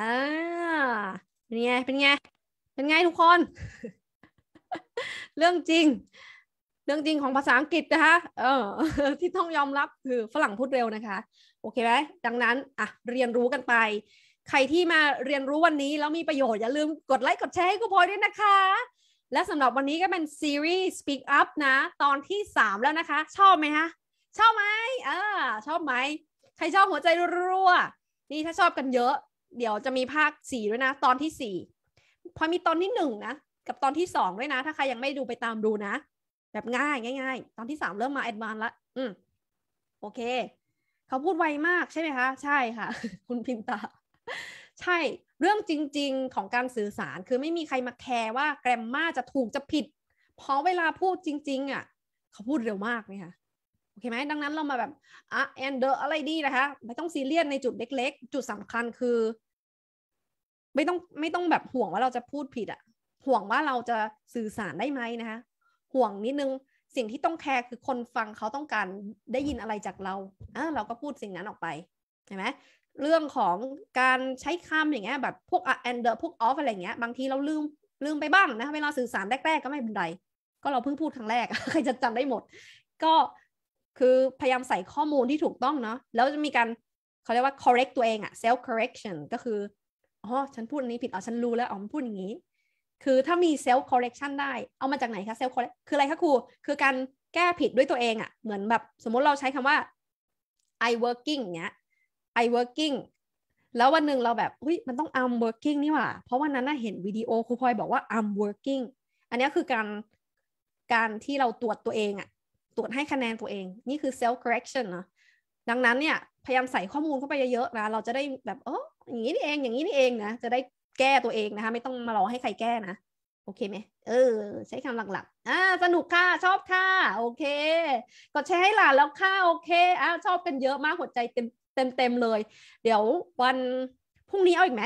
Ah, เป็นไงเป็นไง เป็นไงทุกคน เรื่องจริง เรื่องจริงของภาษาอังกฤษนะคะ เออ ที่ต้องยอมรับคือฝรั่งพูดเร็วนะคะ โอเคไหมดังนั้น อ่ะ เรียนรู้กันไป ใครที่มาเรียนรู้วันนี้แล้วมีประโยชน์อย่าลืมกดไลค์กดแชร์ให้กูพอยด้วยนะคะและสำหรับวันนี้ก็เป็นซีรีส์ Speak Up นะ ตอนที่ 3 แล้วนะคะ ชอบไหมคะชอบไหมเออชอบไหม ใครชอบหัวใจรัวๆนี่ถ้าชอบกันเยอะ เดี๋ยวจะมีภาค 4 ด้วยนะ ตอนที่ 4 พอมีตอนที่1นะกับตอนที่ 2 ด้วยนะ ถ้าใครยังไม่ดูไปตามดูนะ แบบง่ายง่าย ๆ ตอนที่ 3 เริ่มมาแอดวานละอืมโอเค เขาพูดไวมากใช่ไหมคะ ใช่ค่ะ คุณพิมตาใช่เรื่องจริงๆของการสื่อสารคือไม่มีใครมาแคร์ว่าแกรมมาจะถูกจะผิด เพราะเวลาพูดจริงๆอ่ะเขาพูดเร็วมากนี่ค่ะโอเคไหมดังนั้นเรามาแบบอ่ะแอนเดอร์อะไรดีนะคะไม่ต้องซีเรียสในจุดเล็ก ๆ จุดสำคัญคือ ไม่ต้องไม่ต้องแบบห่วงว่าเราจะพูดผิดอ่ะ ห่วงว่าเราจะสื่อสารได้ไหมนะคะห่วงนิดนึงสิ่งที่ต้องแคร์คือคนฟังเขาต้องการได้ยินอะไรจากเราอ่ะเราก็พูดสิ่งนั้นออกไปใช่ไหมเรื่องของการใช้คำอย่างเงี้ยแบบ พวก and the พวก off อะไรเงี้ยบางทีเราลืมลืมไปบ้างนะ เวลาสื่อสารแรก ๆ ก็ไม่เป็นไรก็เราเพิ่งพูดครั้งแรก ใครจะจำได้หมด ก็คือพยายามใส่ข้อมูลที่ถูกต้องเนาะแล้วจะมีการเขาเรียกว่า correct ตัวเองอะ self correction ก็คืออ๋อฉันพูดอันนี้ผิดอ๋อฉันรู้แล้วอ๋อมพูดอย่างนี้ คือถ้ามี self correction ได้เอามาจากไหนคะ self correct คืออะไรคะครู คือการแก้ผิดด้วยตัวเองอะเหมือนแบบสมมติเราใช้คำว่า I working เนี้ย i working แล้ววันหนึ่งเราแบบอุ้ยมันต้อง I'm working นี่หว่าเพราะวันนั้นน่ะเห็นวิดีโอครูพลอยบอกว่า I'm working อันนี้คือการการที่เราตรวจตัวเองอะตรวจให้คะแนนตัวเอง นี่คือ self correction เนาะดังนั้นเนี่ยพยายามใส่ข้อมูลเข้าไปเยอะๆนะ เราจะได้แบบเอออย่างนี้นี่เองอย่างนี้นี่เองนะ จะได้แก้ตัวเองนะคะไม่ต้องมารอให้ใครแก้นะ โอเคไหมเออใช้คำหลักๆอ่าสนุกค่ะชอบค่ะโอเคกดแชร์ให้หลานแล้วค่ะโอเคอ่าชอบกันเยอะมากหัวใจเต็มเต็มเต็มเลย เดี๋ยววันพรุ่งนี้เอาอีกไหม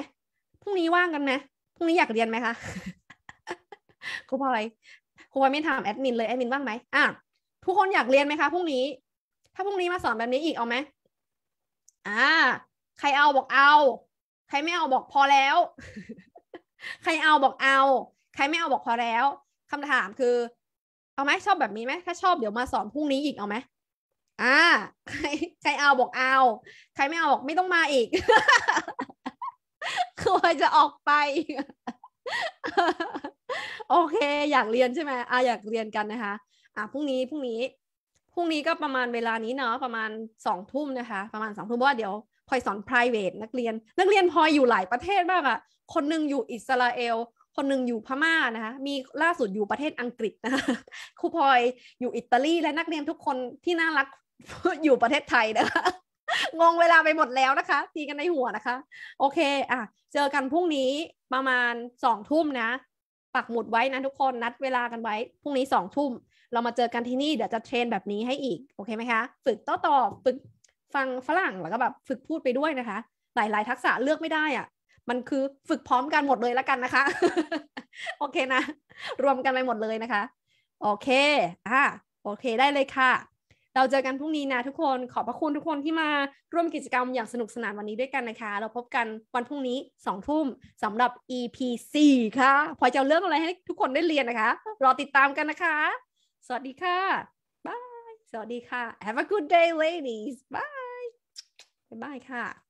พรุ่งนี้ว่างกันไหมพรุ่งนี้อยากเรียนไหมคะครูพลอยครูพลอยไม่ถามแอดมินเลยแอดมินว่างไหมอ่ะทุกคนอยากเรียนไหมคะพรุ่งนี้ ถ้าพรุ่งนี้มาสอนแบบนี้อีกเอาไหมอ่าใครเอาบอกเอา ใครไม่เอาบอกพอแล้ว ใครเอาบอกเอา ใครไม่เอาบอกพอแล้ว คำถามคือ เอาไหมชอบแบบนี้ไหมถ้าชอบเดี๋ยวมาสอนพรุ่งนี้อีกเอาไหมอ่าใครใครเอาบอกเอา ใครไม่ เอา บอกไม่ต้องมาอีกคือจะออกไปโอเค อยากเรียนใช่ไหมอ่าอยากเรียนกันนะคะอ่ะพรุ่งนี้พรุ่งนี้ พรุ่งนี้ก็ประมาณเวลานี้เนาะ ประมาณสองทุ่มนะคะประมาณสองทุ่มเพราะว่าเดี๋ยวพลอยสอน private นักเรียน นักเรียนพลอยอยู่หลายประเทศมากอะคนนึงอยู่อิสราเอล คนนึงอยู่พม่านะคะมีล่าสุดอยู่ประเทศอังกฤษนะคะครูพลอยอยู่อิตาลี และนักเรียนทุกคนที่น่ารักอยู่ประเทศไทยนะคะ งงเวลาไปหมดแล้วนะคะ ตีกันในหัวนะคะ โอเคอ่ะ เจอกันพรุ่งนี้ประมาณสองทุ่มนะปักหมุดไว้นะทุกคนนัดเวลากันไว้พรุ่งนี้สองทุ่ม เรามาเจอกันที่นี่เดี๋ยวจะเทรนแบบนี้ให้อีกโอเคไหมคะ ฝึกโต้ตอบฝึกฟังฝรั่งแล้วก็แบบฝึกพูดไปด้วยนะคะ หลาย ๆ ทักษะเลือกไม่ได้อะ่ะ มันคือฝึกพร้อมกันหมดเลยละกันนะคะ โอเคนะรวมกันไปหมดเลยนะคะ โอเคอ่ะโอเคได้เลยค่ะเราเจอกันพรุ่งนี้นะทุกคนขอบพระคุณทุกคนที่มาร่วมกิจกรรมอย่างสนุกสนานวันนี้ด้วยกันนะคะ เราพบกันวันพรุ่งนี้สองทุ่มสำหรับ EP 4ค่ะ พอจะเรื่องอะไรให้ทุกคนได้เรียนนะคะ รอติดตามกันนะคะ สวัสดีค่ะบาย สวัสดีค่ะ Have a good day ladies bye บาย ค่ะ